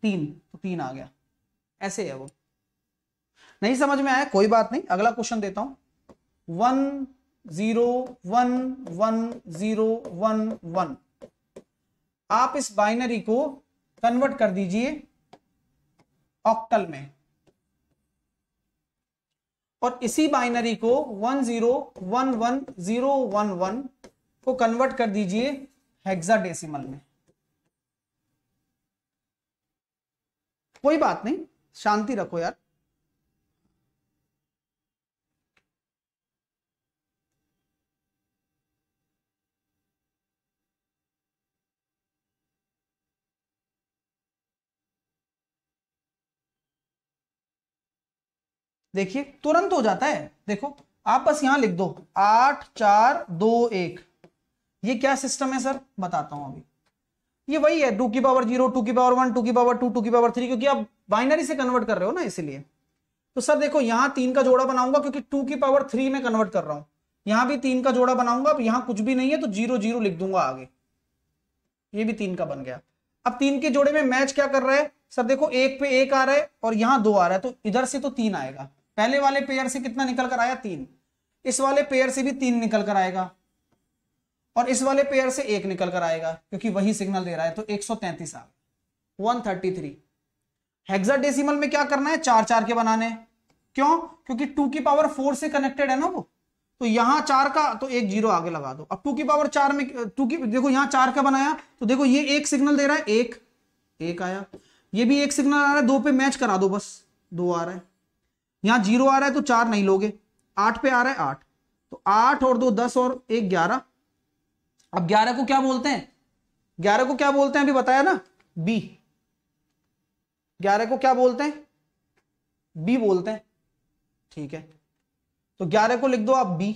तीन तो तीन आ गया ऐसे है वो नहीं समझ में आया कोई बात नहीं अगला क्वेश्चन देता हूं one zero one one zero one one आप इस बाइनरी को कन्वर्ट कर दीजिए ऑक्टल में और इसी बाइनरी को one zero one one zero one one को कन्वर्ट कर दीजिए हेक्साडेसिमल में कोई बात नहीं शांति रखो यार देखिए तुरंत हो जाता है देखो आप बस यहां लिख दो आठ चार दो एक ये क्या सिस्टम है सर बताता हूं अभी ये वही है टू की पावर जीरो टू की पावर वन टू की पावर टू टू की पावर थ्री क्योंकि आप बाइनरी से कन्वर्ट कर रहे हो ना इसलिए तो सर देखो यहां तीन का जोड़ा बनाऊंगा क्योंकि टू की पावर थ्री में कन्वर्ट कर रहा हूं यहां भी तीन का जोड़ा बनाऊंगा अब यहां कुछ भी नहीं है तो जीरो जीरो लिख दूंगा आगे ये भी तीन का बन गया अब तीन के जोड़े में मैच क्या कर रहा है सर देखो एक पे एक आ रहा है और यहां दो आ रहा है तो इधर से तो तीन आएगा पहले वाले पेयर से कितना निकल कर आया तीन इस वाले पेयर से भी तीन निकल कर आएगा और इस वाले पेयर से एक निकल कर आएगा क्योंकि वही सिग्नल दे रहा है तो 133 आ गया 133 हेक्साडेसिमल में क्या करना है चार चार के बनाने क्यों क्योंकि टू की पावर फोर से कनेक्टेड है ना वो तो यहां चार का तो एक जीरो आगे लगा दो अब टू की पावर चार में टू की देखो यहां चार का बनाया तो देखो ये एक सिग्नल दे रहा है एक एक आया ये भी एक सिग्नल आ रहा है दो पे मैच करा दो बस दो आ रहा है यहां जीरो आ रहा है तो चार नहीं लोगे आठ पे आ रहा है आठ तो आठ और दो दस और एक ग्यारह अब ग्यारह को क्या बोलते हैं ग्यारह को क्या बोलते हैं अभी बताया ना बी ग्यारह को क्या बोलते हैं बी बोलते हैं ठीक है तो ग्यारह को लिख दो आप बी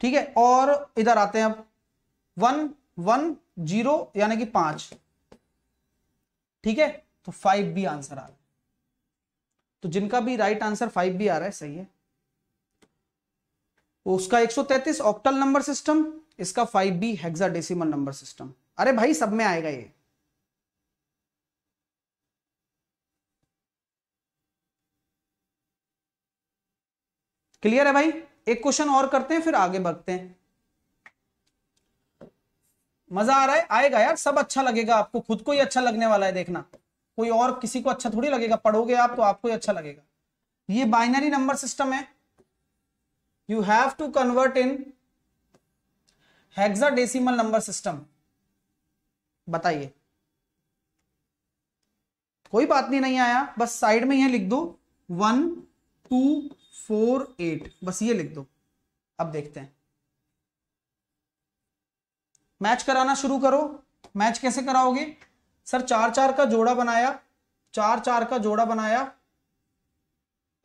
ठीक है और इधर आते हैं अब वन वन जीरो यानी कि पांच ठीक है तो फाइव बी आंसर आ गया तो जिनका भी राइट आंसर फाइव भी आ रहा है सही है तो उसका 133 ऑक्टल नंबर सिस्टम इसका 5B हेक्साडेसिमल नंबर सिस्टम अरे भाई सब में आएगा ये क्लियर है भाई एक क्वेश्चन और करते हैं फिर आगे बढ़ते हैं मजा आ रहा है आएगा यार सब अच्छा लगेगा आपको खुद को ही अच्छा लगने वाला है देखना कोई और किसी को अच्छा थोड़ी लगेगा पढ़ोगे आप तो आपको ही अच्छा लगेगा ये बाइनरी नंबर सिस्टम है you have to convert in hexadecimal number system बताइए कोई बात नहीं नहीं आया बस साइड में यह लिख दो वन टू फोर एट बस ये लिख दो अब देखते हैं मैच कराना शुरू करो मैच कैसे कराओगे सर चार चार का जोड़ा बनाया चार चार का जोड़ा बनाया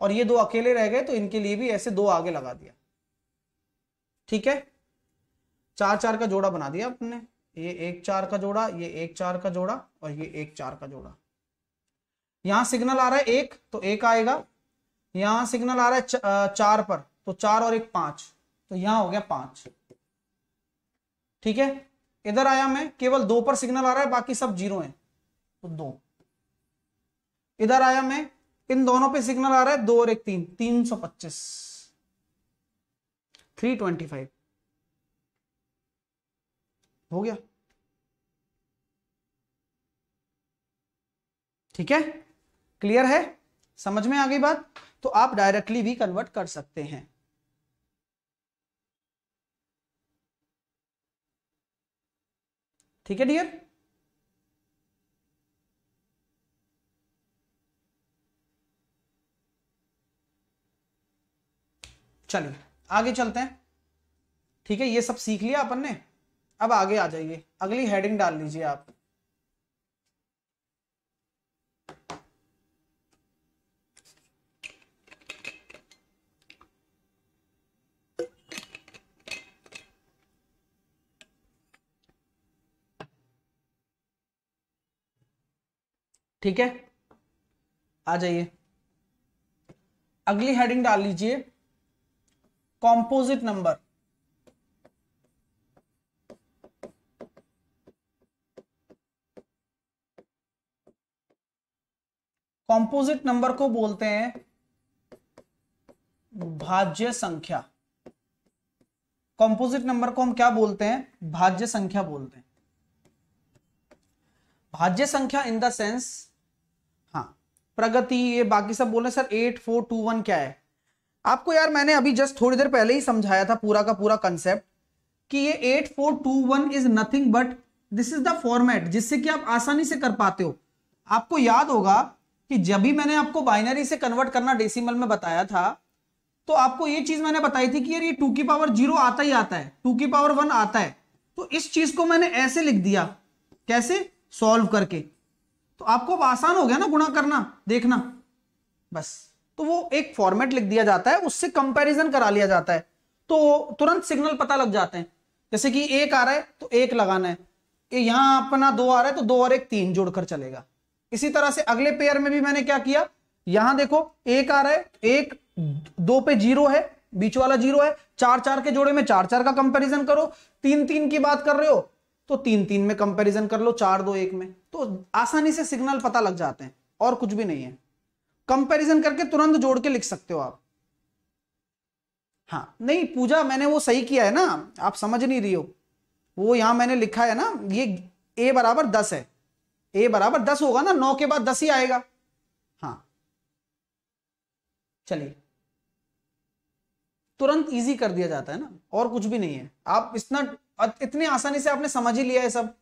और ये दो अकेले रह गए तो इनके लिए भी ऐसे दो आगे लगा दिया ठीक है चार चार का जोड़ा बना दिया आपने ये एक चार का जोड़ा ये एक चार का जोड़ा और ये एक चार का जोड़ा यहां सिग्नल आ रहा है एक तो एक आएगा यहां सिग्नल आ रहा है चार पर तो चार और एक पांच तो यहां हो गया पांच ठीक है इधर आया मैं केवल दो पर सिग्नल आ रहा है बाकी सब जीरो है तो दो इधर आया मैं इन दोनों पे सिग्नल आ रहा है दो और एक तीन तीन सौ पच्चीस थ्री ट्वेंटी फाइव हो गया ठीक है क्लियर है समझ में आ गई बात तो आप डायरेक्टली भी कन्वर्ट कर सकते हैं ठीक है डियर चलिए आगे चलते हैं ठीक है ये सब सीख लिया अपन ने अब आगे आ जाइए अगली हेडिंग डाल लीजिए आप ठीक है आ जाइए अगली हेडिंग डाल लीजिए कॉम्पोजिट नंबर कॉम्पोजिट नंबर को बोलते हैं भाज्य संख्या कॉम्पोजिट नंबर को हम क्या बोलते हैं भाज्य संख्या बोलते हैं भाज्य संख्या इन द सेंस प्रगति ये बाकी सब बोल रहे sir eight four two one क्या है आपको यार मैंने अभी जस्ट थोड़ी देर पहले ही समझाया था पूरा का पूरा कंसेप्ट कि ये eight four two one is nothing but this is the format जिससे कि आप आसानी से कर पाते हो आपको याद होगा कि जब भी मैंने आपको बाइनरी से कन्वर्ट करना डेसिमल में बताया था तो आपको ये चीज मैंने बताई थी कि यार ये टू की पावर जीरो आता ही आता है टू की पावर वन आता है तो इस चीज को मैंने ऐसे लिख दिया कैसे सॉल्व करके तो आपको अब आसान हो गया ना गुणा करना देखना बस तो वो एक फॉर्मेट लिख दिया जाता है उससे कंपैरिजन करा लिया जाता है तो तुरंत सिग्नल पता लग जाते हैं जैसे कि एक आ रहा है तो एक लगाना है ये यहां अपना दो आ रहा है तो दो और एक तीन जोड़कर चलेगा इसी तरह से अगले पेयर में भी मैंने क्या किया यहां देखो एक आ रहा है तो एक दो पे जीरो है बीच वाला जीरो है चार चार के जोड़े में चार चार का कंपैरिजन करो तीन तीन की बात कर रहे हो तो तीन तीन में कंपैरिजन कर लो चार दो एक में तो आसानी से सिग्नल पता लग जाते हैं और कुछ भी नहीं है कंपैरिजन करके तुरंत जोड़ के लिख सकते हो आप हाँ नहीं पूजा मैंने वो सही किया है ना आप समझ नहीं रही हो वो यहां मैंने लिखा है ना ये ए बराबर दस है ए बराबर दस होगा ना नौ के बाद दस ही आएगा हाँ चलिए तुरंत इजी कर दिया जाता है ना और कुछ भी नहीं है आप इतना और इतनी आसानी से आपने समझ ही लिया है सब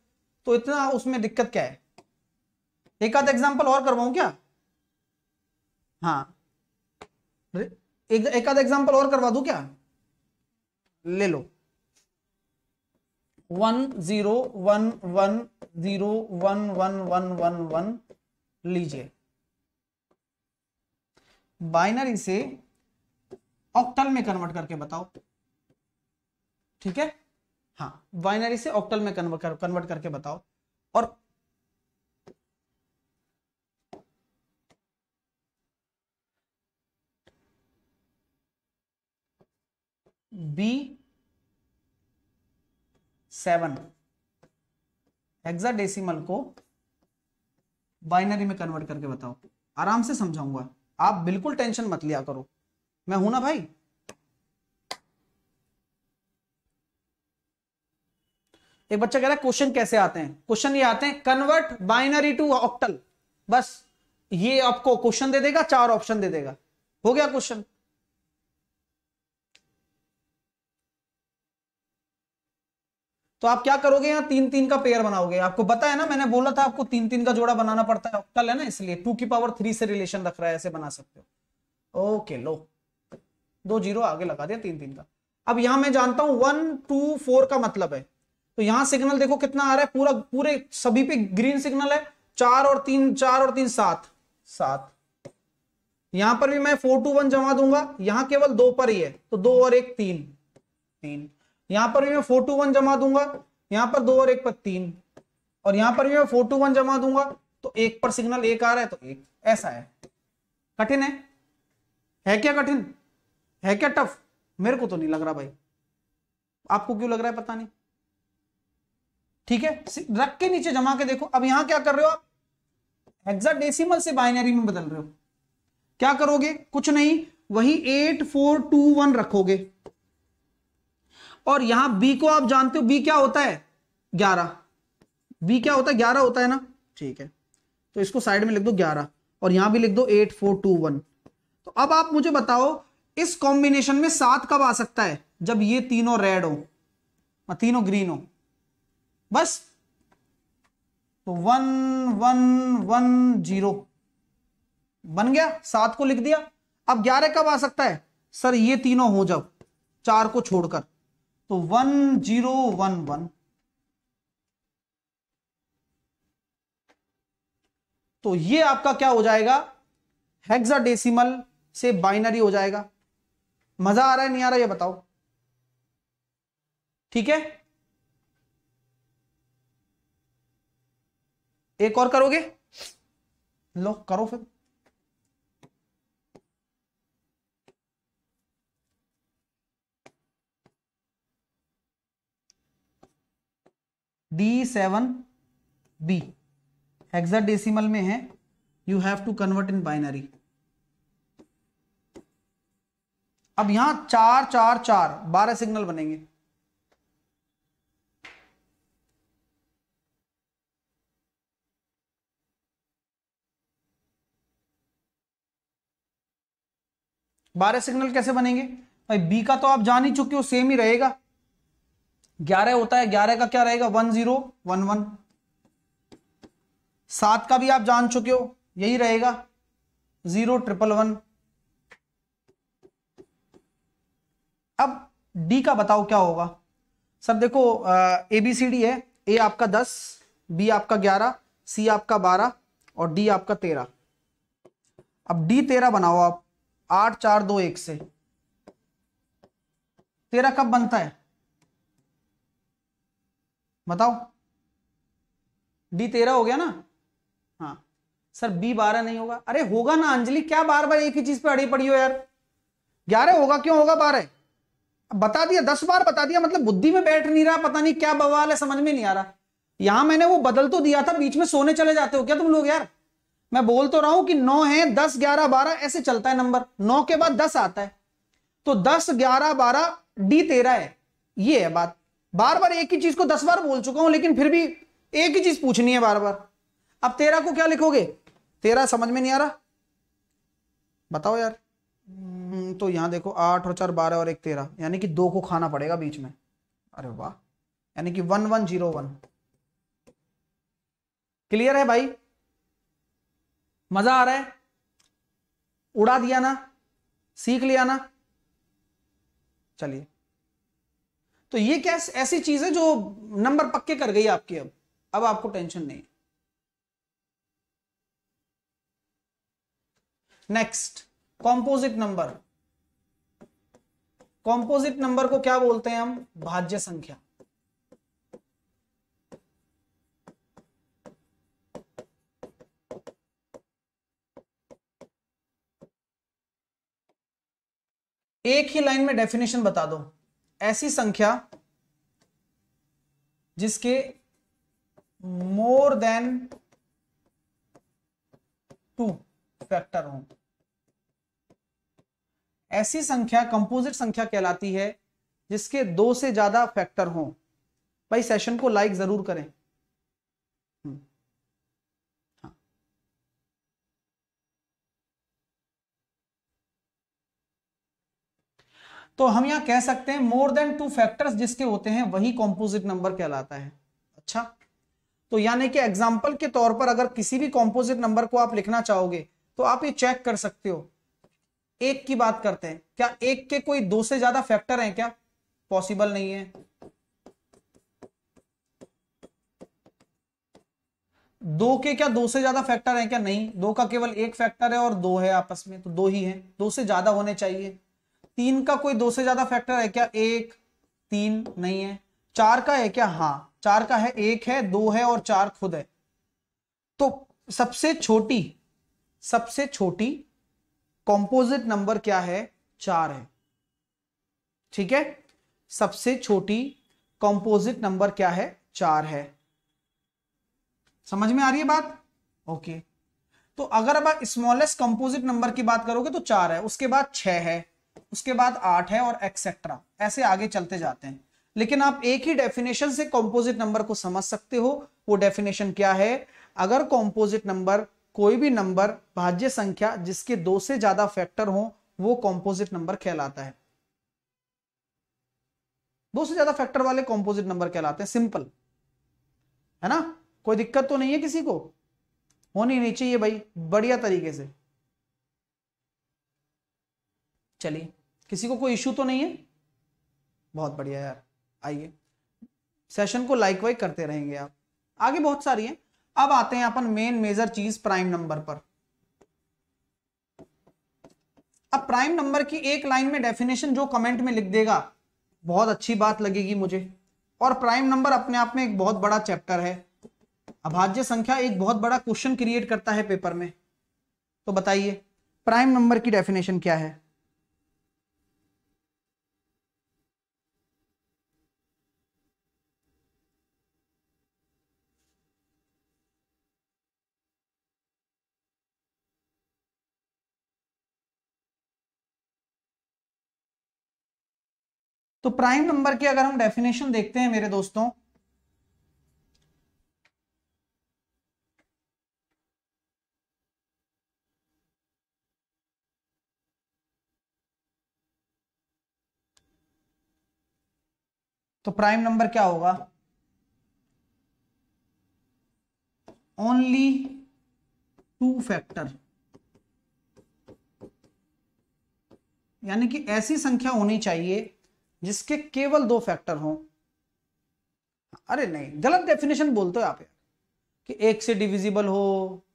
तो इतना उसमें दिक्कत क्या है एक आध एग्जाम्पल और करवाऊं क्या हाँ एक, एक आध एग्जाम्पल और करवा दू क्या ले लो one zero one one zero one one one one one लीजिए बाइनरी से ऑक्टल में कन्वर्ट करके बताओ ठीक है हाँ बाइनरी से ऑक्टल में कन्वर्ट कर, कन्वर्ट करके बताओ और बी सेवन एक्सा को बाइनरी में कन्वर्ट करके बताओ आराम से समझाऊंगा आप बिल्कुल टेंशन मत लिया करो मैं हूं ना भाई एक बच्चा कह रहा है क्वेश्चन कैसे आते हैं क्वेश्चन ये आते हैं कन्वर्ट बाइनरी टू ऑक्टल बस ये आपको क्वेश्चन दे देगा चार ऑप्शन दे देगा हो गया क्वेश्चन तो आप क्या करोगे यहाँ तीन तीन का पेयर बनाओगे आपको बताया है ना मैंने बोला था आपको तीन तीन का जोड़ा बनाना पड़ता है ऑक्टल है ना इसलिए टू की पावर थ्री से रिलेशन रख रहा है ऐसे बना सकते हो ओके लो दो जीरो आगे लगा दिया तीन तीन का अब यहां मैं जानता हूं वन टू फोर का मतलब है तो यहां सिग्नल देखो कितना आ रहा है पूरा पूरे सभी पे ग्रीन सिग्नल है चार और तीन चार और तीन सात सात यहां पर भी मैं फोर टू वन जमा दूंगा यहां केवल दो पर ही है तो दो और एक तीन तीन यहां पर भी मैं फोर टू वन जमा दूंगा यहां पर दो और एक पर तीन और यहां पर भी मैं फोर टू वन जमा दूंगा तो एक पर सिग्नल एक आ रहा है तो एक ऐसा है कठिन है है क्या कठिन है क्या टफ मेरे को तो नहीं लग रहा भाई आपको क्यों लग रहा है पता नहीं ठीक है रख के नीचे जमा के देखो अब यहां क्या कर रहे हो आप हेक्साडेसिमल से बाइनरी में बदल रहे हो क्या करोगे कुछ नहीं वही एट फोर टू वन रखोगे और यहां बी को आप जानते हो बी क्या होता है ग्यारह बी क्या होता है ग्यारह होता है ना ठीक है तो इसको साइड में लिख दो ग्यारह और यहां भी लिख दो एट फोर टू वन तो अब आप मुझे बताओ इस कॉम्बिनेशन में सात कब आ सकता है जब ये तीनों रेड हो तीनों ग्रीन हो बस तो वन वन वन जीरो बन गया सात को लिख दिया अब ग्यारह कब आ सकता है सर ये तीनों हो जब चार को छोड़कर तो वन जीरो वन वन तो ये आपका क्या हो जाएगा हेक्साडेसिमल से बाइनरी हो जाएगा मजा आ रहा है नहीं आ रहा ये बताओ ठीक है एक और करोगे लो करो फिर डी सेवन बी डेसिमल में है you have to convert in binary अब यहां चार चार चार बारह सिग्नल बनेंगे बारह सिग्नल कैसे बनेंगे भाई बी का तो आप जान ही चुके हो सेम ही रहेगा ग्यारह होता है ग्यारह का क्या रहेगा वन जीरो वन वन सात का भी आप जान चुके हो यही रहेगा जीरो ट्रिपल वन अब डी का बताओ क्या होगा सर देखो ए बी सी डी है ए आपका दस बी आपका ग्यारह सी आपका बारह और डी आपका तेरह अब डी तेरह बनाओ आप आठ चार दो एक से तेरह कब बनता है बताओ डी तेरह हो गया ना हाँ सर बी बारह नहीं होगा अरे होगा ना अंजलि क्या बार बार एक ही चीज पे अड़ी पड़ी हो यार ग्यारह होगा क्यों होगा बारह बता दिया दस बार बता दिया मतलब बुद्धि में बैठ नहीं रहा पता नहीं क्या बवाल है समझ में नहीं आ रहा यहां मैंने वो बदल तो दिया था बीच में सोने चले जाते हो क्या तुम लोग यार मैं बोल तो रहा हूं कि नौ है दस ग्यारह बारह ऐसे चलता है नंबर नौ के बाद दस आता है तो दस ग्यारह बारह डी तेरह है ये है बात बार बार एक ही चीज को दस बार बोल चुका हूं लेकिन फिर भी एक ही चीज पूछनी है बार बार अब तेरह को क्या लिखोगे तेरा समझ में नहीं आ रहा बताओ यार हम्म, तो यहां देखो आठ और चार बारह और एक तेरह यानी कि दो को खाना पड़ेगा बीच में अरे वाह यानी कि one one zero one clear है भाई मजा आ रहा है उड़ा दिया ना सीख लिया ना चलिए तो ये क्या ऐसी चीज है जो नंबर पक्के कर गई आपकी अब अब आपको टेंशन नहीं next composite number composite number को क्या बोलते हैं हम भाज्य संख्या एक ही लाइन में डेफिनेशन बता दो ऐसी संख्या जिसके मोर देन टू फैक्टर हो ऐसी संख्या कंपोजिट संख्या कहलाती है जिसके दो से ज्यादा फैक्टर हो भाई सेशन को लाइक जरूर करें तो हम यहां कह सकते हैं मोर देन टू फैक्टर्स जिसके होते हैं वही कॉम्पोजिट नंबर कहलाता है अच्छा तो यानी कि एग्जाम्पल के तौर पर अगर किसी भी कॉम्पोजिट नंबर को आप लिखना चाहोगे तो आप ये चेक कर सकते हो एक की बात करते हैं क्या एक के कोई दो से ज्यादा फैक्टर हैं क्या पॉसिबल नहीं है दो के क्या दो से ज्यादा फैक्टर हैं क्या नहीं दो का केवल एक फैक्टर है और दो है आपस में तो दो ही है दो से ज्यादा होने चाहिए तीन का कोई दो से ज्यादा फैक्टर है क्या एक तीन नहीं है चार का है क्या हाँ चार का है एक है दो है और चार खुद है तो सबसे छोटी सबसे छोटी कॉम्पोजिट नंबर क्या है चार है ठीक है सबसे छोटी कॉम्पोजिट नंबर क्या है चार है समझ में आ रही है बात ओके तो अगर आप स्मॉलेस्ट कंपोजिट नंबर की बात करोगे तो चार है उसके बाद छह है उसके बाद आठ है और एक्सेट्रा ऐसे आगे चलते जाते हैं लेकिन आप एक ही डेफिनेशन से कॉम्पोजिट नंबर को समझ सकते हो वो डेफिनेशन क्या है अगर कॉम्पोजिट नंबर कोई भी नंबर भाज्य संख्या जिसके दो से ज्यादा फैक्टर हो वो कॉम्पोजिट नंबर कहलाता है दो से ज्यादा फैक्टर वाले कॉम्पोजिट नंबर कहलाते हैं सिंपल है ना कोई दिक्कत तो नहीं है किसी को होनी नहीं चाहिए भाई बढ़िया तरीके से चलिए किसी को कोई इश्यू तो नहीं है बहुत बढ़िया यार आइए सेशन को लाइक वाइक करते रहेंगे आप आगे बहुत सारी है अब आते हैं अपन मेन मेजर चीज प्राइम नंबर पर अब प्राइम नंबर की एक लाइन में डेफिनेशन जो कमेंट में लिख देगा बहुत अच्छी बात लगेगी मुझे और प्राइम नंबर अपने आप में एक बहुत बड़ा चैप्टर है अभाज्य संख्या एक बहुत बड़ा क्वेश्चन क्रिएट करता है पेपर में तो बताइए प्राइम नंबर की डेफिनेशन क्या है तो प्राइम नंबर की अगर हम डेफिनेशन देखते हैं मेरे दोस्तों तो प्राइम नंबर क्या होगा ओनली टू फैक्टर यानी कि ऐसी संख्या होनी चाहिए जिसके केवल दो फैक्टर हों अरे नहीं गलत डेफिनेशन बोलते हो आप कि एक से डिविजिबल हो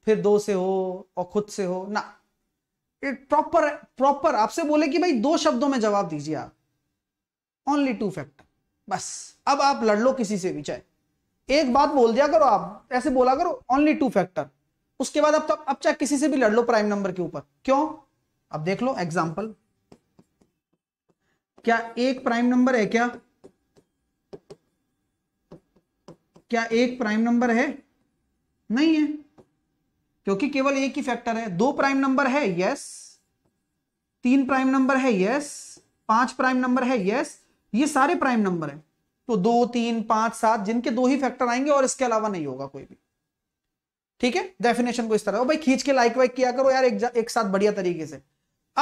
फिर दो से हो और खुद से हो ना प्रॉपर प्रॉपर आपसे बोले कि भाई दो शब्दों में जवाब दीजिए आप ओनली टू फैक्टर बस अब आप लड़ लो किसी से भी चाहे एक बात बोल दिया करो आप ऐसे बोला करो ओनली टू फैक्टर उसके बाद अब तो अब चाहे किसी से भी लड़ लो प्राइम नंबर के ऊपर क्यों अब देख लो एग्जाम्पल क्या एक प्राइम नंबर है क्या क्या एक प्राइम नंबर है नहीं है क्योंकि केवल एक ही फैक्टर है दो प्राइम नंबर है यस तीन प्राइम नंबर है यस पांच प्राइम नंबर है यस ये सारे प्राइम नंबर हैं तो दो तीन पांच सात जिनके दो ही फैक्टर आएंगे और इसके अलावा नहीं होगा कोई भी ठीक है डेफिनेशन को इस तरह भाई खींच के लाइक वाइक किया करो यार एक, एक साथ बढ़िया तरीके से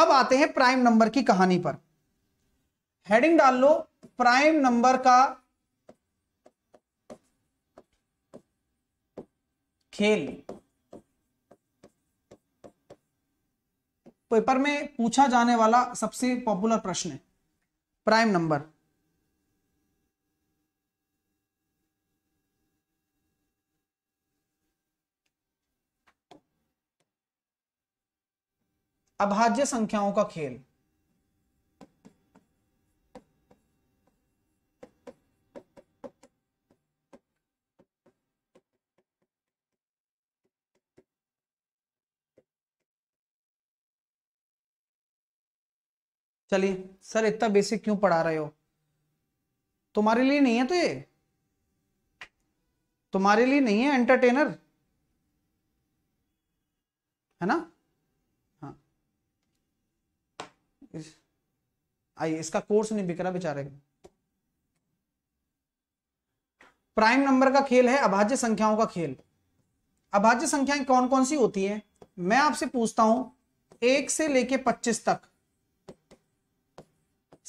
अब आते हैं प्राइम नंबर की कहानी पर हेडिंग डाल लो प्राइम नंबर का खेल पेपर में पूछा जाने वाला सबसे पॉपुलर प्रश्न है प्राइम नंबर अभाज्य संख्याओं का खेल चलिए सर इतना बेसिक क्यों पढ़ा रहे हो तुम्हारे लिए नहीं है तो ये तुम्हारे लिए नहीं है एंटरटेनर है ना हाँ इस, आइए इसका कोर्स नहीं बिक रहा बेचारे प्राइम नंबर का खेल है अभाज्य संख्याओं का खेल अभाज्य संख्याएं कौन कौन सी होती हैं मैं आपसे पूछता हूं एक से लेके पच्चीस तक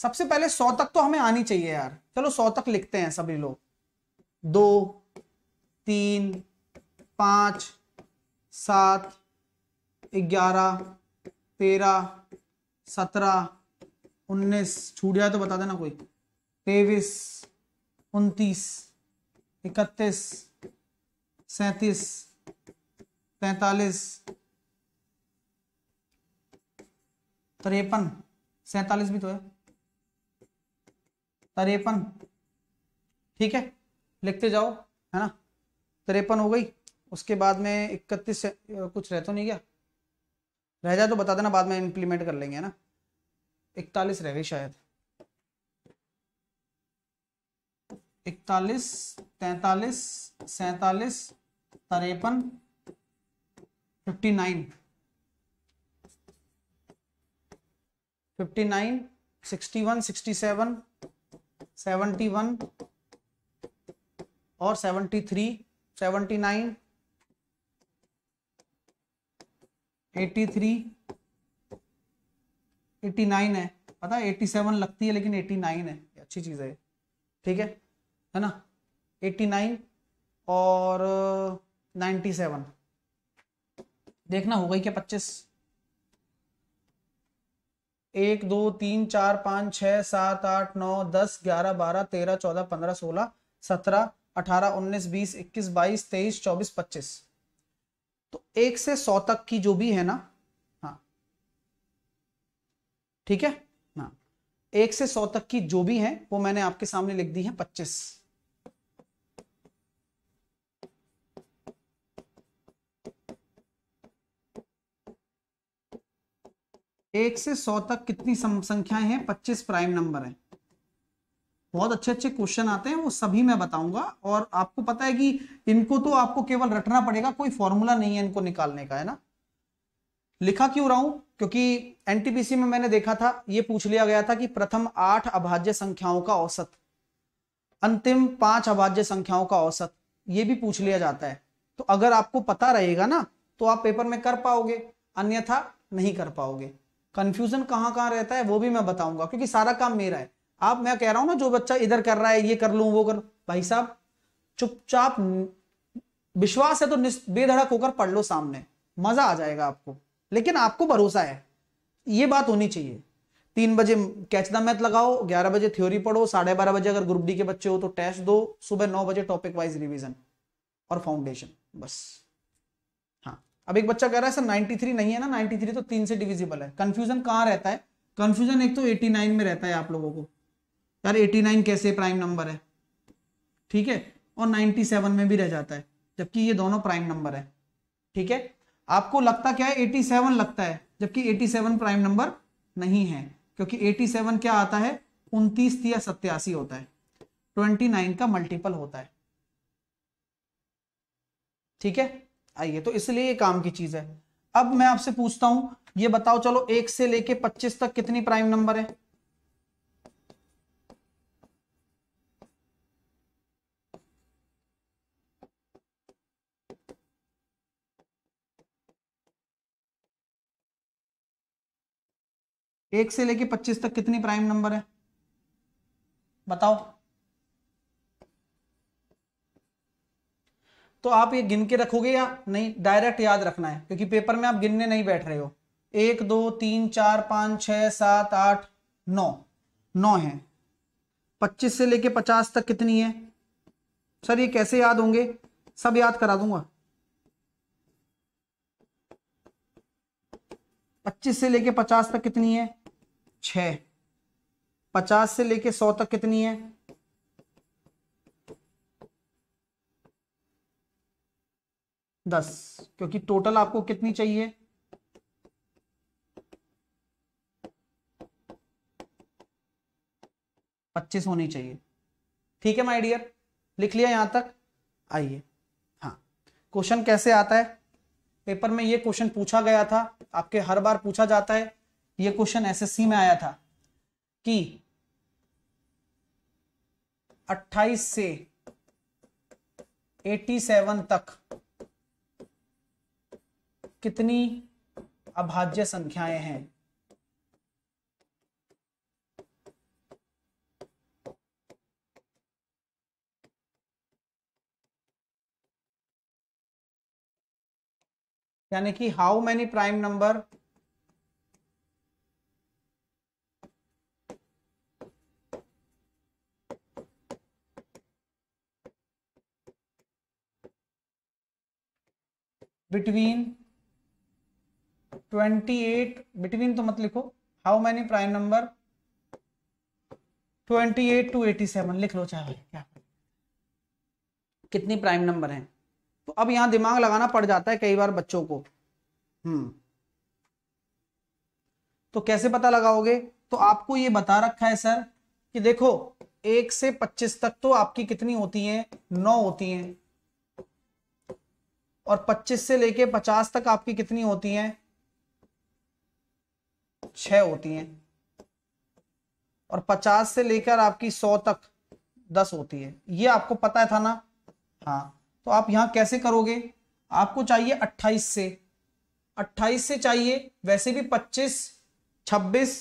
सबसे पहले सौ तक तो हमें आनी चाहिए यार चलो सौ तक लिखते हैं सभी लोग दो तीन पांच सात ग्यारह तेरह सत्रह उन्नीस छूट जाए तो बता देना कोई तेईस उनतीस इकतीस सैतीस तैतालीस तिरपन सैतालीस भी तो है तरेपन ठीक है लिखते जाओ है ना तिरपन हो गई उसके बाद में इकतीस कुछ रह तो नहीं गया रह जाए तो बता देना बाद में इंप्लीमेंट कर लेंगे है ना इकतालीस रह गई शायद इकतालीस तैतालीस सैतालीस तरेपन fifty nine fifty nine sixty one sixty seven seventy one और seventy three seventy nine eighty three eighty nine है पता है एटी सेवन लगती है लेकिन एटी नाइन है अच्छी चीज है ठीक है है ना एटी नाइन और नाइन्टी सेवन देखना होगा क्या पच्चीस एक दो तीन चार पाँच छः सात आठ नौ दस ग्यारह बारह तेरह चौदह पंद्रह सोलह सत्रह अठारह उन्नीस बीस इक्कीस बाईस तेईस चौबीस पच्चीस तो एक से सौ तक की जो भी है ना हाँ ठीक है हाँ एक से सौ तक की जो भी है वो मैंने आपके सामने लिख दी है पच्चीस एक से सौ तक कितनी संख्याएं हैं पच्चीस प्राइम नंबर है बहुत अच्छे अच्छे क्वेश्चन आते हैं वो सभी मैं बताऊंगा और आपको पता है कि इनको तो आपको केवल रटना पड़ेगा कोई फॉर्मूला नहीं है इनको निकालने का है ना लिखा क्यों रहा हूं क्योंकि एनटीपीसी में मैंने देखा था ये पूछ लिया गया था कि प्रथम आठ अभाज्य संख्याओं का औसत अंतिम पांच अभाज्य संख्याओं का औसत ये भी पूछ लिया जाता है तो अगर आपको पता रहेगा ना तो आप पेपर में कर पाओगे अन्यथा नहीं कर पाओगे कंफ्यूजन कहाँ कहाँ रहता है वो भी मैं बताऊंगा क्योंकि सारा काम मेरा है आप मैं कह रहा हूँ ना जो बच्चा इधर कर रहा है ये कर लू वो कर भाई साहब चुपचाप विश्वास है तो बेधड़क होकर पढ़ लो सामने मजा आ जाएगा आपको लेकिन आपको भरोसा है ये बात होनी चाहिए तीन बजे कैच द मैथ लगाओ ग्यारह बजे थ्योरी पढ़ो साढ़े बारह बजे अगर ग्रुप डी के बच्चे हो तो टेस्ट दो सुबह नौ बजे टॉपिक वाइज रिवीजन और फाउंडेशन बस अब एक बच्चा कह रहा है सर 93 नहीं है ना 93 तो तीन से डिविजिबल है कंफ्यूजन कहाँ रहता है कंफ्यूजन एक तो 89 में रहता है आप लोगों को यार 89 कैसे प्राइम नंबर है ठीक है और 97 में भी रह जाता है जबकि ये दोनों प्राइम नंबर है ठीक है आपको लगता क्या है 87 लगता है जबकि 87 प्राइम नंबर नहीं है क्योंकि एटी क्या आता है उनतीस या सत्यासी होता है ट्वेंटी का मल्टीपल होता है ठीक है आइए तो इसलिए ये काम की चीज है अब मैं आपसे पूछता हूं ये बताओ चलो एक से लेके पच्चीस तक कितनी प्राइम नंबर है एक से लेके पच्चीस तक कितनी प्राइम नंबर है बताओ तो आप ये गिन के रखोगे या नहीं डायरेक्ट याद रखना है क्योंकि पेपर में आप गिनने नहीं बैठ रहे हो एक दो तीन चार पाँच छ सात आठ नौ नौ है पच्चीस से लेके पचास तक कितनी है सर ये कैसे याद होंगे सब याद करा दूंगा पच्चीस से लेके पचास तक कितनी है छ पचास से लेके सौ तक कितनी है दस क्योंकि टोटल आपको कितनी चाहिए पच्चीस होनी चाहिए ठीक है माय डियर लिख लिया यहां तक आइए हाँ क्वेश्चन कैसे आता है पेपर में ये क्वेश्चन पूछा गया था आपके हर बार पूछा जाता है ये क्वेश्चन एसएससी में आया था कि 28 से 87 तक कितनी अभाज्य संख्याएं हैं यानी कि how many prime number between twenty eight between तो मत लिखो how many prime number twenty eight to eighty seven लिख लो चाहे क्या कितनी प्राइम नंबर हैं तो अब यहां दिमाग लगाना पड़ जाता है कई बार बच्चों को हम्म तो कैसे पता लगाओगे तो आपको ये बता रखा है सर कि देखो एक से पच्चीस तक तो आपकी कितनी होती है नौ होती है और पच्चीस से लेके पचास तक आपकी कितनी होती है छह होती हैं और पचास से लेकर आपकी सौ तक दस होती है ये आपको पता है था ना हाँ तो आप यहां कैसे करोगे आपको चाहिए अट्ठाईस से अट्ठाईस से चाहिए वैसे भी पच्चीस छब्बीस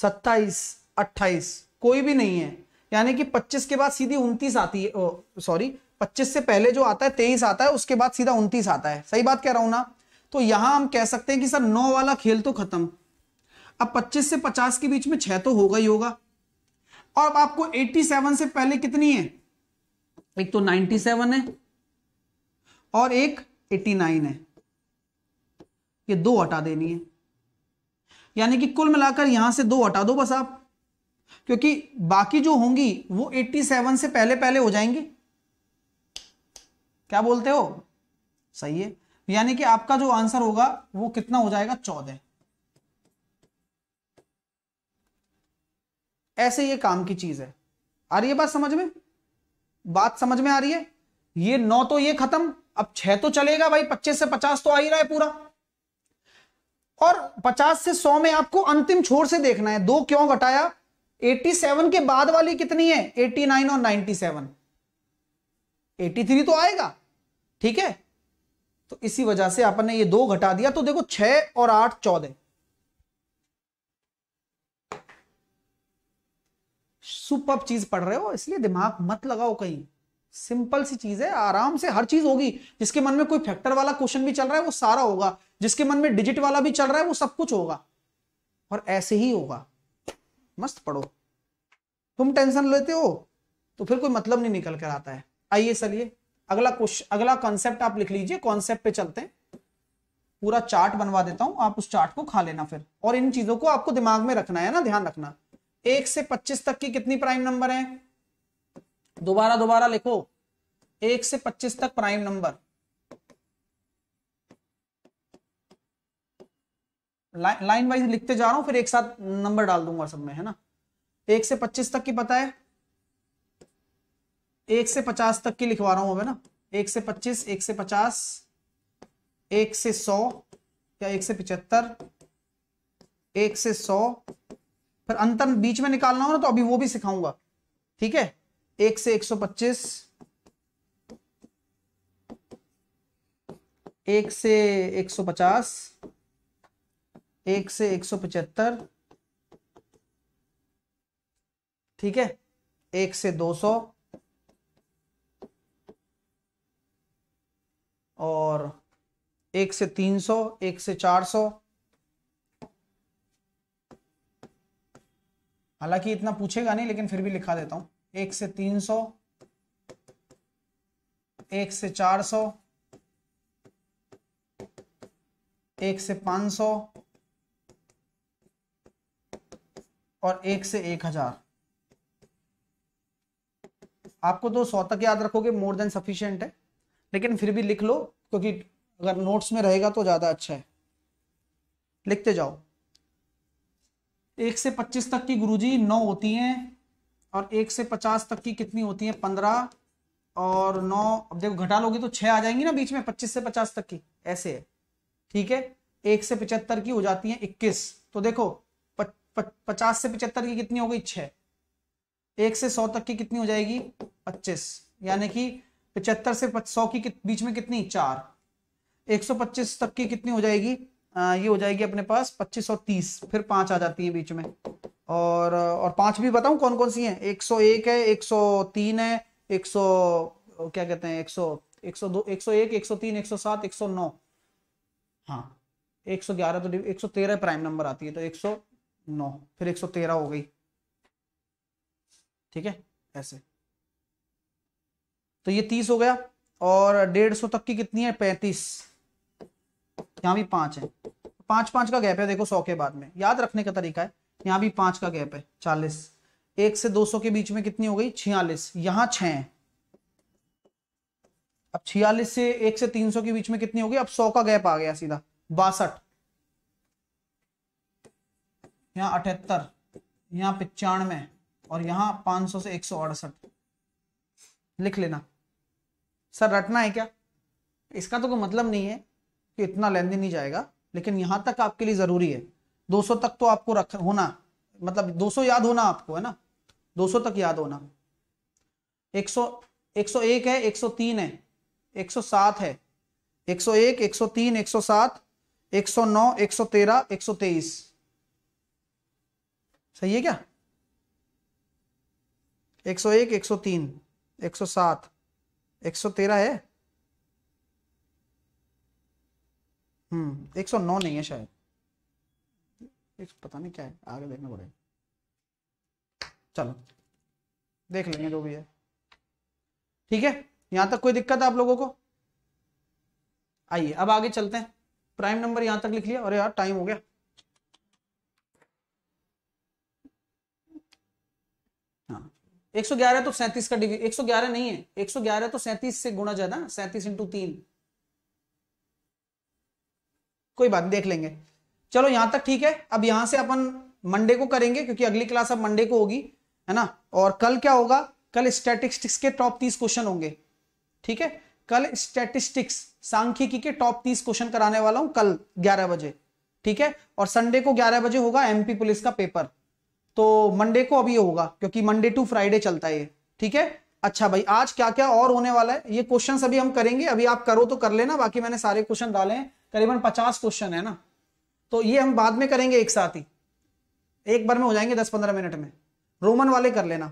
सत्ताईस अट्ठाईस कोई भी नहीं है यानी कि पच्चीस के बाद सीधी उन्तीस आती है सॉरी पच्चीस से पहले जो आता है तेईस आता है उसके बाद सीधा उन्तीस आता है सही बात कह रहा हूं ना तो यहां हम कह सकते हैं कि सर नौ वाला खेल तो खत्म अब 25 से 50 के बीच में छह तो होगा ही होगा और अब आपको 87 से पहले कितनी है एक तो 97 है और एक 89 है ये दो हटा देनी है यानी कि कुल मिलाकर यहां से दो हटा दो बस आप क्योंकि बाकी जो होंगी वो 87 से पहले पहले हो जाएंगी क्या बोलते हो सही है यानी कि आपका जो आंसर होगा वो कितना हो जाएगा चौदह ऐसे ये काम की चीज है आ रही है बात समझ में बात समझ में आ रही है ये नौ तो ये खत्म अब छह तो चलेगा भाई पच्चीस से पचास तो आ ही रहा है पूरा और पचास से सौ में आपको अंतिम छोर से देखना है दो क्यों घटाया 87 के बाद वाली कितनी है 89 और 97 83 तो आएगा ठीक है तो इसी वजह से आपने ये दो घटा दिया तो देखो छह और आठ चौदह सुपर चीज पढ़ रहे हो इसलिए दिमाग मत लगाओ कहीं सिंपल सी चीज है आराम से हर चीज होगी जिसके मन में कोई फैक्टर वाला क्वेश्चन भी चल रहा है वो सारा होगा जिसके मन में डिजिट वाला भी चल रहा है वो सब कुछ होगा और ऐसे ही होगा मस्त पढ़ो तुम टेंशन लेते हो तो फिर कोई मतलब नहीं निकल कर आता है आइए चलिए अगला क्वेश्चन अगला कॉन्सेप्ट आप लिख लीजिए कॉन्सेप्ट पे चलते हैं पूरा चार्ट बनवा देता हूं आप उस चार्ट को खा लेना फिर और इन चीजों को आपको दिमाग में रखना है ना ध्यान रखना एक से पच्चीस तक की कितनी प्राइम नंबर है दोबारा दोबारा लिखो एक से पच्चीस तक प्राइम नंबर ला, लाइन वाइज लिखते जा रहा हूं फिर एक साथ नंबर डाल दूंगा सब में है ना एक से पच्चीस तक की पता है एक से पचास तक की लिखवा रहा हूं मैं ना एक से पच्चीस एक से पचास एक से सौ या एक से पिचहत्तर एक से सौ फिर अंतर बीच में निकालना हो ना तो अभी वो भी सिखाऊंगा ठीक है एक से 125 एक से पचास एक से 175 ठीक है एक से 200 और एक से 300 एक से 400 हालांकि इतना पूछेगा नहीं लेकिन फिर भी लिखा देता हूं एक से तीन सौ एक से चार सौ एक से पांच सौ और एक से एक हजार आपको तो सौ तक याद रखोगे मोर देन सफिशियंट है लेकिन फिर भी लिख लो क्योंकि अगर नोट्स में रहेगा तो ज़्यादा अच्छा है लिखते जाओ एक से पच्चीस तक की गुरुजी नौ होती हैं और एक से पचास तक की कितनी होती है पंद्रह और नौ अब देखो घटा लोगे तो छह आ जाएंगी ना बीच में पच्चीस से पचास तक की ऐसे है ठीक है एक से पिचहत्तर की हो जाती है इक्कीस तो देखो प, प, पचास से पिचहत्तर की कितनी हो गई छह एक से सौ तक की कितनी हो जाएगी पच्चीस यानी कि पिचहत्तर से सौ की बीच में कितनी चार एक सौ पच्चीस तक की कितनी हो जाएगी आ, ये हो जाएगी अपने पास 25 और 30 फिर पांच आ जाती है बीच में और और पांच भी बताऊं कौन कौन सी हैं 101 है 103 है 100 क्या कहते हैं 100 102 101 103 107 109 हाँ 111 तो 113 प्राइम नंबर आती है तो 109 फिर 113 हो गई ठीक है ऐसे तो ये 30 हो गया और सौ तक की कितनी है पैंतीस यहाँ भी पांच है पांच पांच का गैप है देखो सौ के बाद में याद रखने का तरीका है यहाँ भी पांच का गैप है चालीस एक से दो सौ के बीच में कितनी हो गई छियालीस यहाँ छ अब छियालीस से एक से तीन सौ के बीच में कितनी हो गई अब सौ का गैप आ गया सीधा बासठ यहाँ अठहत्तर यहाँ पिचानवे और यहाँ पांच सौ से एक सौ अड़सठ लिख लेना सर रटना है क्या इसका तो कोई मतलब नहीं है कि इतना लेंदी नहीं जाएगा लेकिन यहां तक आपके लिए ज़रूरी है 200 तक तो आपको रख होना मतलब 200 याद होना आपको है ना 200 तक याद होना 100 101 है 103 है 107 है 101 103 107 109 113 123 सही है क्या 101 103 107 113 है हम्म, एक सौ नौ नहीं है शायद एक पता नहीं क्या है आगे देखना पड़ेगा चलो देख लेंगे जो भी है ठीक है यहां तक कोई दिक्कत है आप लोगों को आइए अब आगे चलते हैं प्राइम नंबर यहां तक लिख लिया अरे यार टाइम हो गया हाँ एक सौ ग्यारह तो सैंतीस का डिवी एक सौ ग्यारह नहीं है एक सौ ग्यारह तो सैंतीस से गुणा ज्यादा सैंतीस इंटू तीन कोई बात देख लेंगे चलो यहां तक ठीक है अब यहां से अपन मंडे को करेंगे क्योंकि अगली क्लास अब मंडे को होगी है ना और कल क्या होगा कल स्टैटिस्टिक्स के टॉप तीस क्वेश्चन होंगे ठीक है कल स्टैटिस्टिक्स सांख्यिकी के टॉप तीस क्वेश्चन कराने वाला हूं कल ग्यारह बजे ठीक है और संडे को ग्यारह बजे होगा एमपी पुलिस का पेपर तो मंडे को अभी होगा क्योंकि मंडे टू फ्राइडे चलता है ठीक है अच्छा भाई आज क्या क्या और होने वाला है ये क्वेश्चन अभी हम करेंगे अभी आप करो तो कर लेना बाकी मैंने सारे क्वेश्चन डाले हैं करीबन पचास क्वेश्चन है ना तो ये हम बाद में करेंगे एक साथ ही एक बार में हो जाएंगे दस पंद्रह मिनट में रोमन वाले कर लेना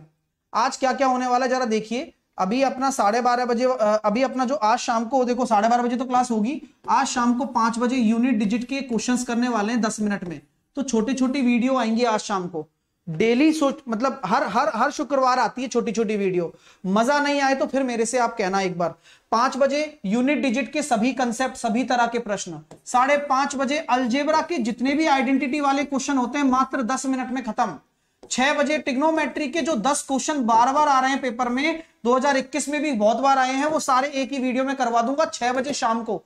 आज क्या क्या होने वाला है जरा देखिए अभी अपना साढ़े बारह बजे अभी अपना जो आज शाम को देखो साढ़े बारह बजे तो क्लास होगी आज शाम को पांच बजे यूनिट डिजिट के क्वेश्चंस करने वाले हैं दस मिनट में तो छोटी छोटी वीडियो आएंगी आज शाम को डेली सोच मतलब हर हर हर शुक्रवार आती है छोटी छोटी वीडियो मजा नहीं आए तो फिर मेरे से आप कहना एक बार पांच बजे यूनिट डिजिट के सभी कंसेप्ट सभी तरह के प्रश्न साढ़े पांच बजे अलजेबरा के जितने भी आइडेंटिटी वाले क्वेश्चन होते हैं मात्र दस मिनट में खत्म छह बजे टिग्नोमेट्री के जो दस क्वेश्चन बार बार आ रहे हैं पेपर में दो में भी बहुत बार आए हैं वो सारे एक ही वीडियो में करवा दूंगा छह बजे शाम को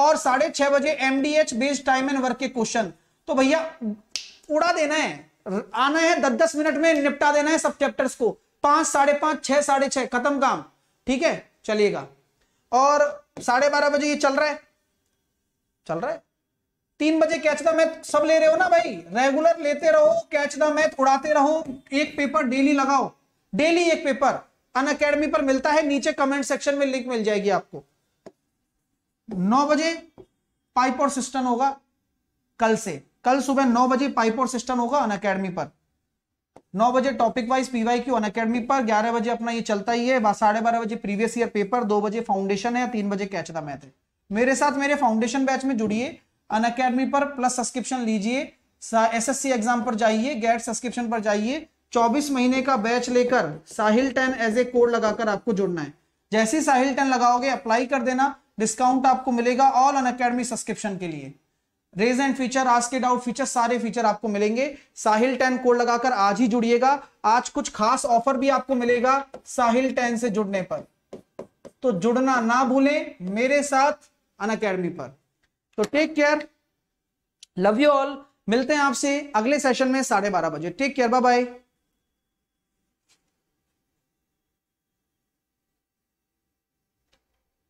और साढ़े छह बजे MDH based time and work के क्वेश्चन तो भैया उड़ा देना है आना है दस दस मिनट में निपटा देना है सब चैप्टर्स को पांच साढ़े पांच छह साढ़े छह खत्म काम ठीक है चलिएगा और साढ़े बारह बजे ये चल रहा है चल रहा है तीन बजे कैच द मैथ सब ले रहे हो ना भाई रेगुलर लेते रहो कैच द मैथ उड़ाते रहो एक पेपर डेली लगाओ डेली एक पेपर अन अकेडमी पर मिलता है नीचे कमेंट सेक्शन में लिंक मिल जाएगी आपको नौ बजे पाइप और सिस्टम होगा कल से कल सुबह नौ बजे पाइप और सिस्टम होगा अन अकेडमी पर नौ बजे topic wise PY Q Unacademy पर ग्यारह बजे अपना ये चलता ही है साढ़े बारह बजे प्रीवियस ईयर पेपर दो बजे फाउंडेशन है तीन बजे कैच द मैथ है मेरे साथ मेरे फाउंडेशन बैच में जुड़िए अन अकेडमी पर प्लस सब्सक्रिप्शन लीजिए एस एस सी एग्जाम पर जाइए गेट सब्सक्रिप्शन पर जाइए चौबीस महीने का बैच लेकर Sahil ten as a code लगाकर आपको जुड़ना है जैसे साहिल टेन लगाओगे अप्लाई कर देना डिस्काउंट आपको मिलेगा ऑल अन अकेडमी सब्सक्रिप्शन के लिए raise and feature ask it out feature सारे फीचर आपको मिलेंगे साहिल टेन कोड लगाकर आज ही जुड़िएगा आज कुछ खास ऑफर भी आपको मिलेगा साहिल टेन से जुड़ने पर तो जुड़ना ना भूलें मेरे साथ अन अकेडमी पर तो take care love you all मिलते हैं आपसे अगले सेशन में साढ़े बारह बजे टेक केयर बाय बाय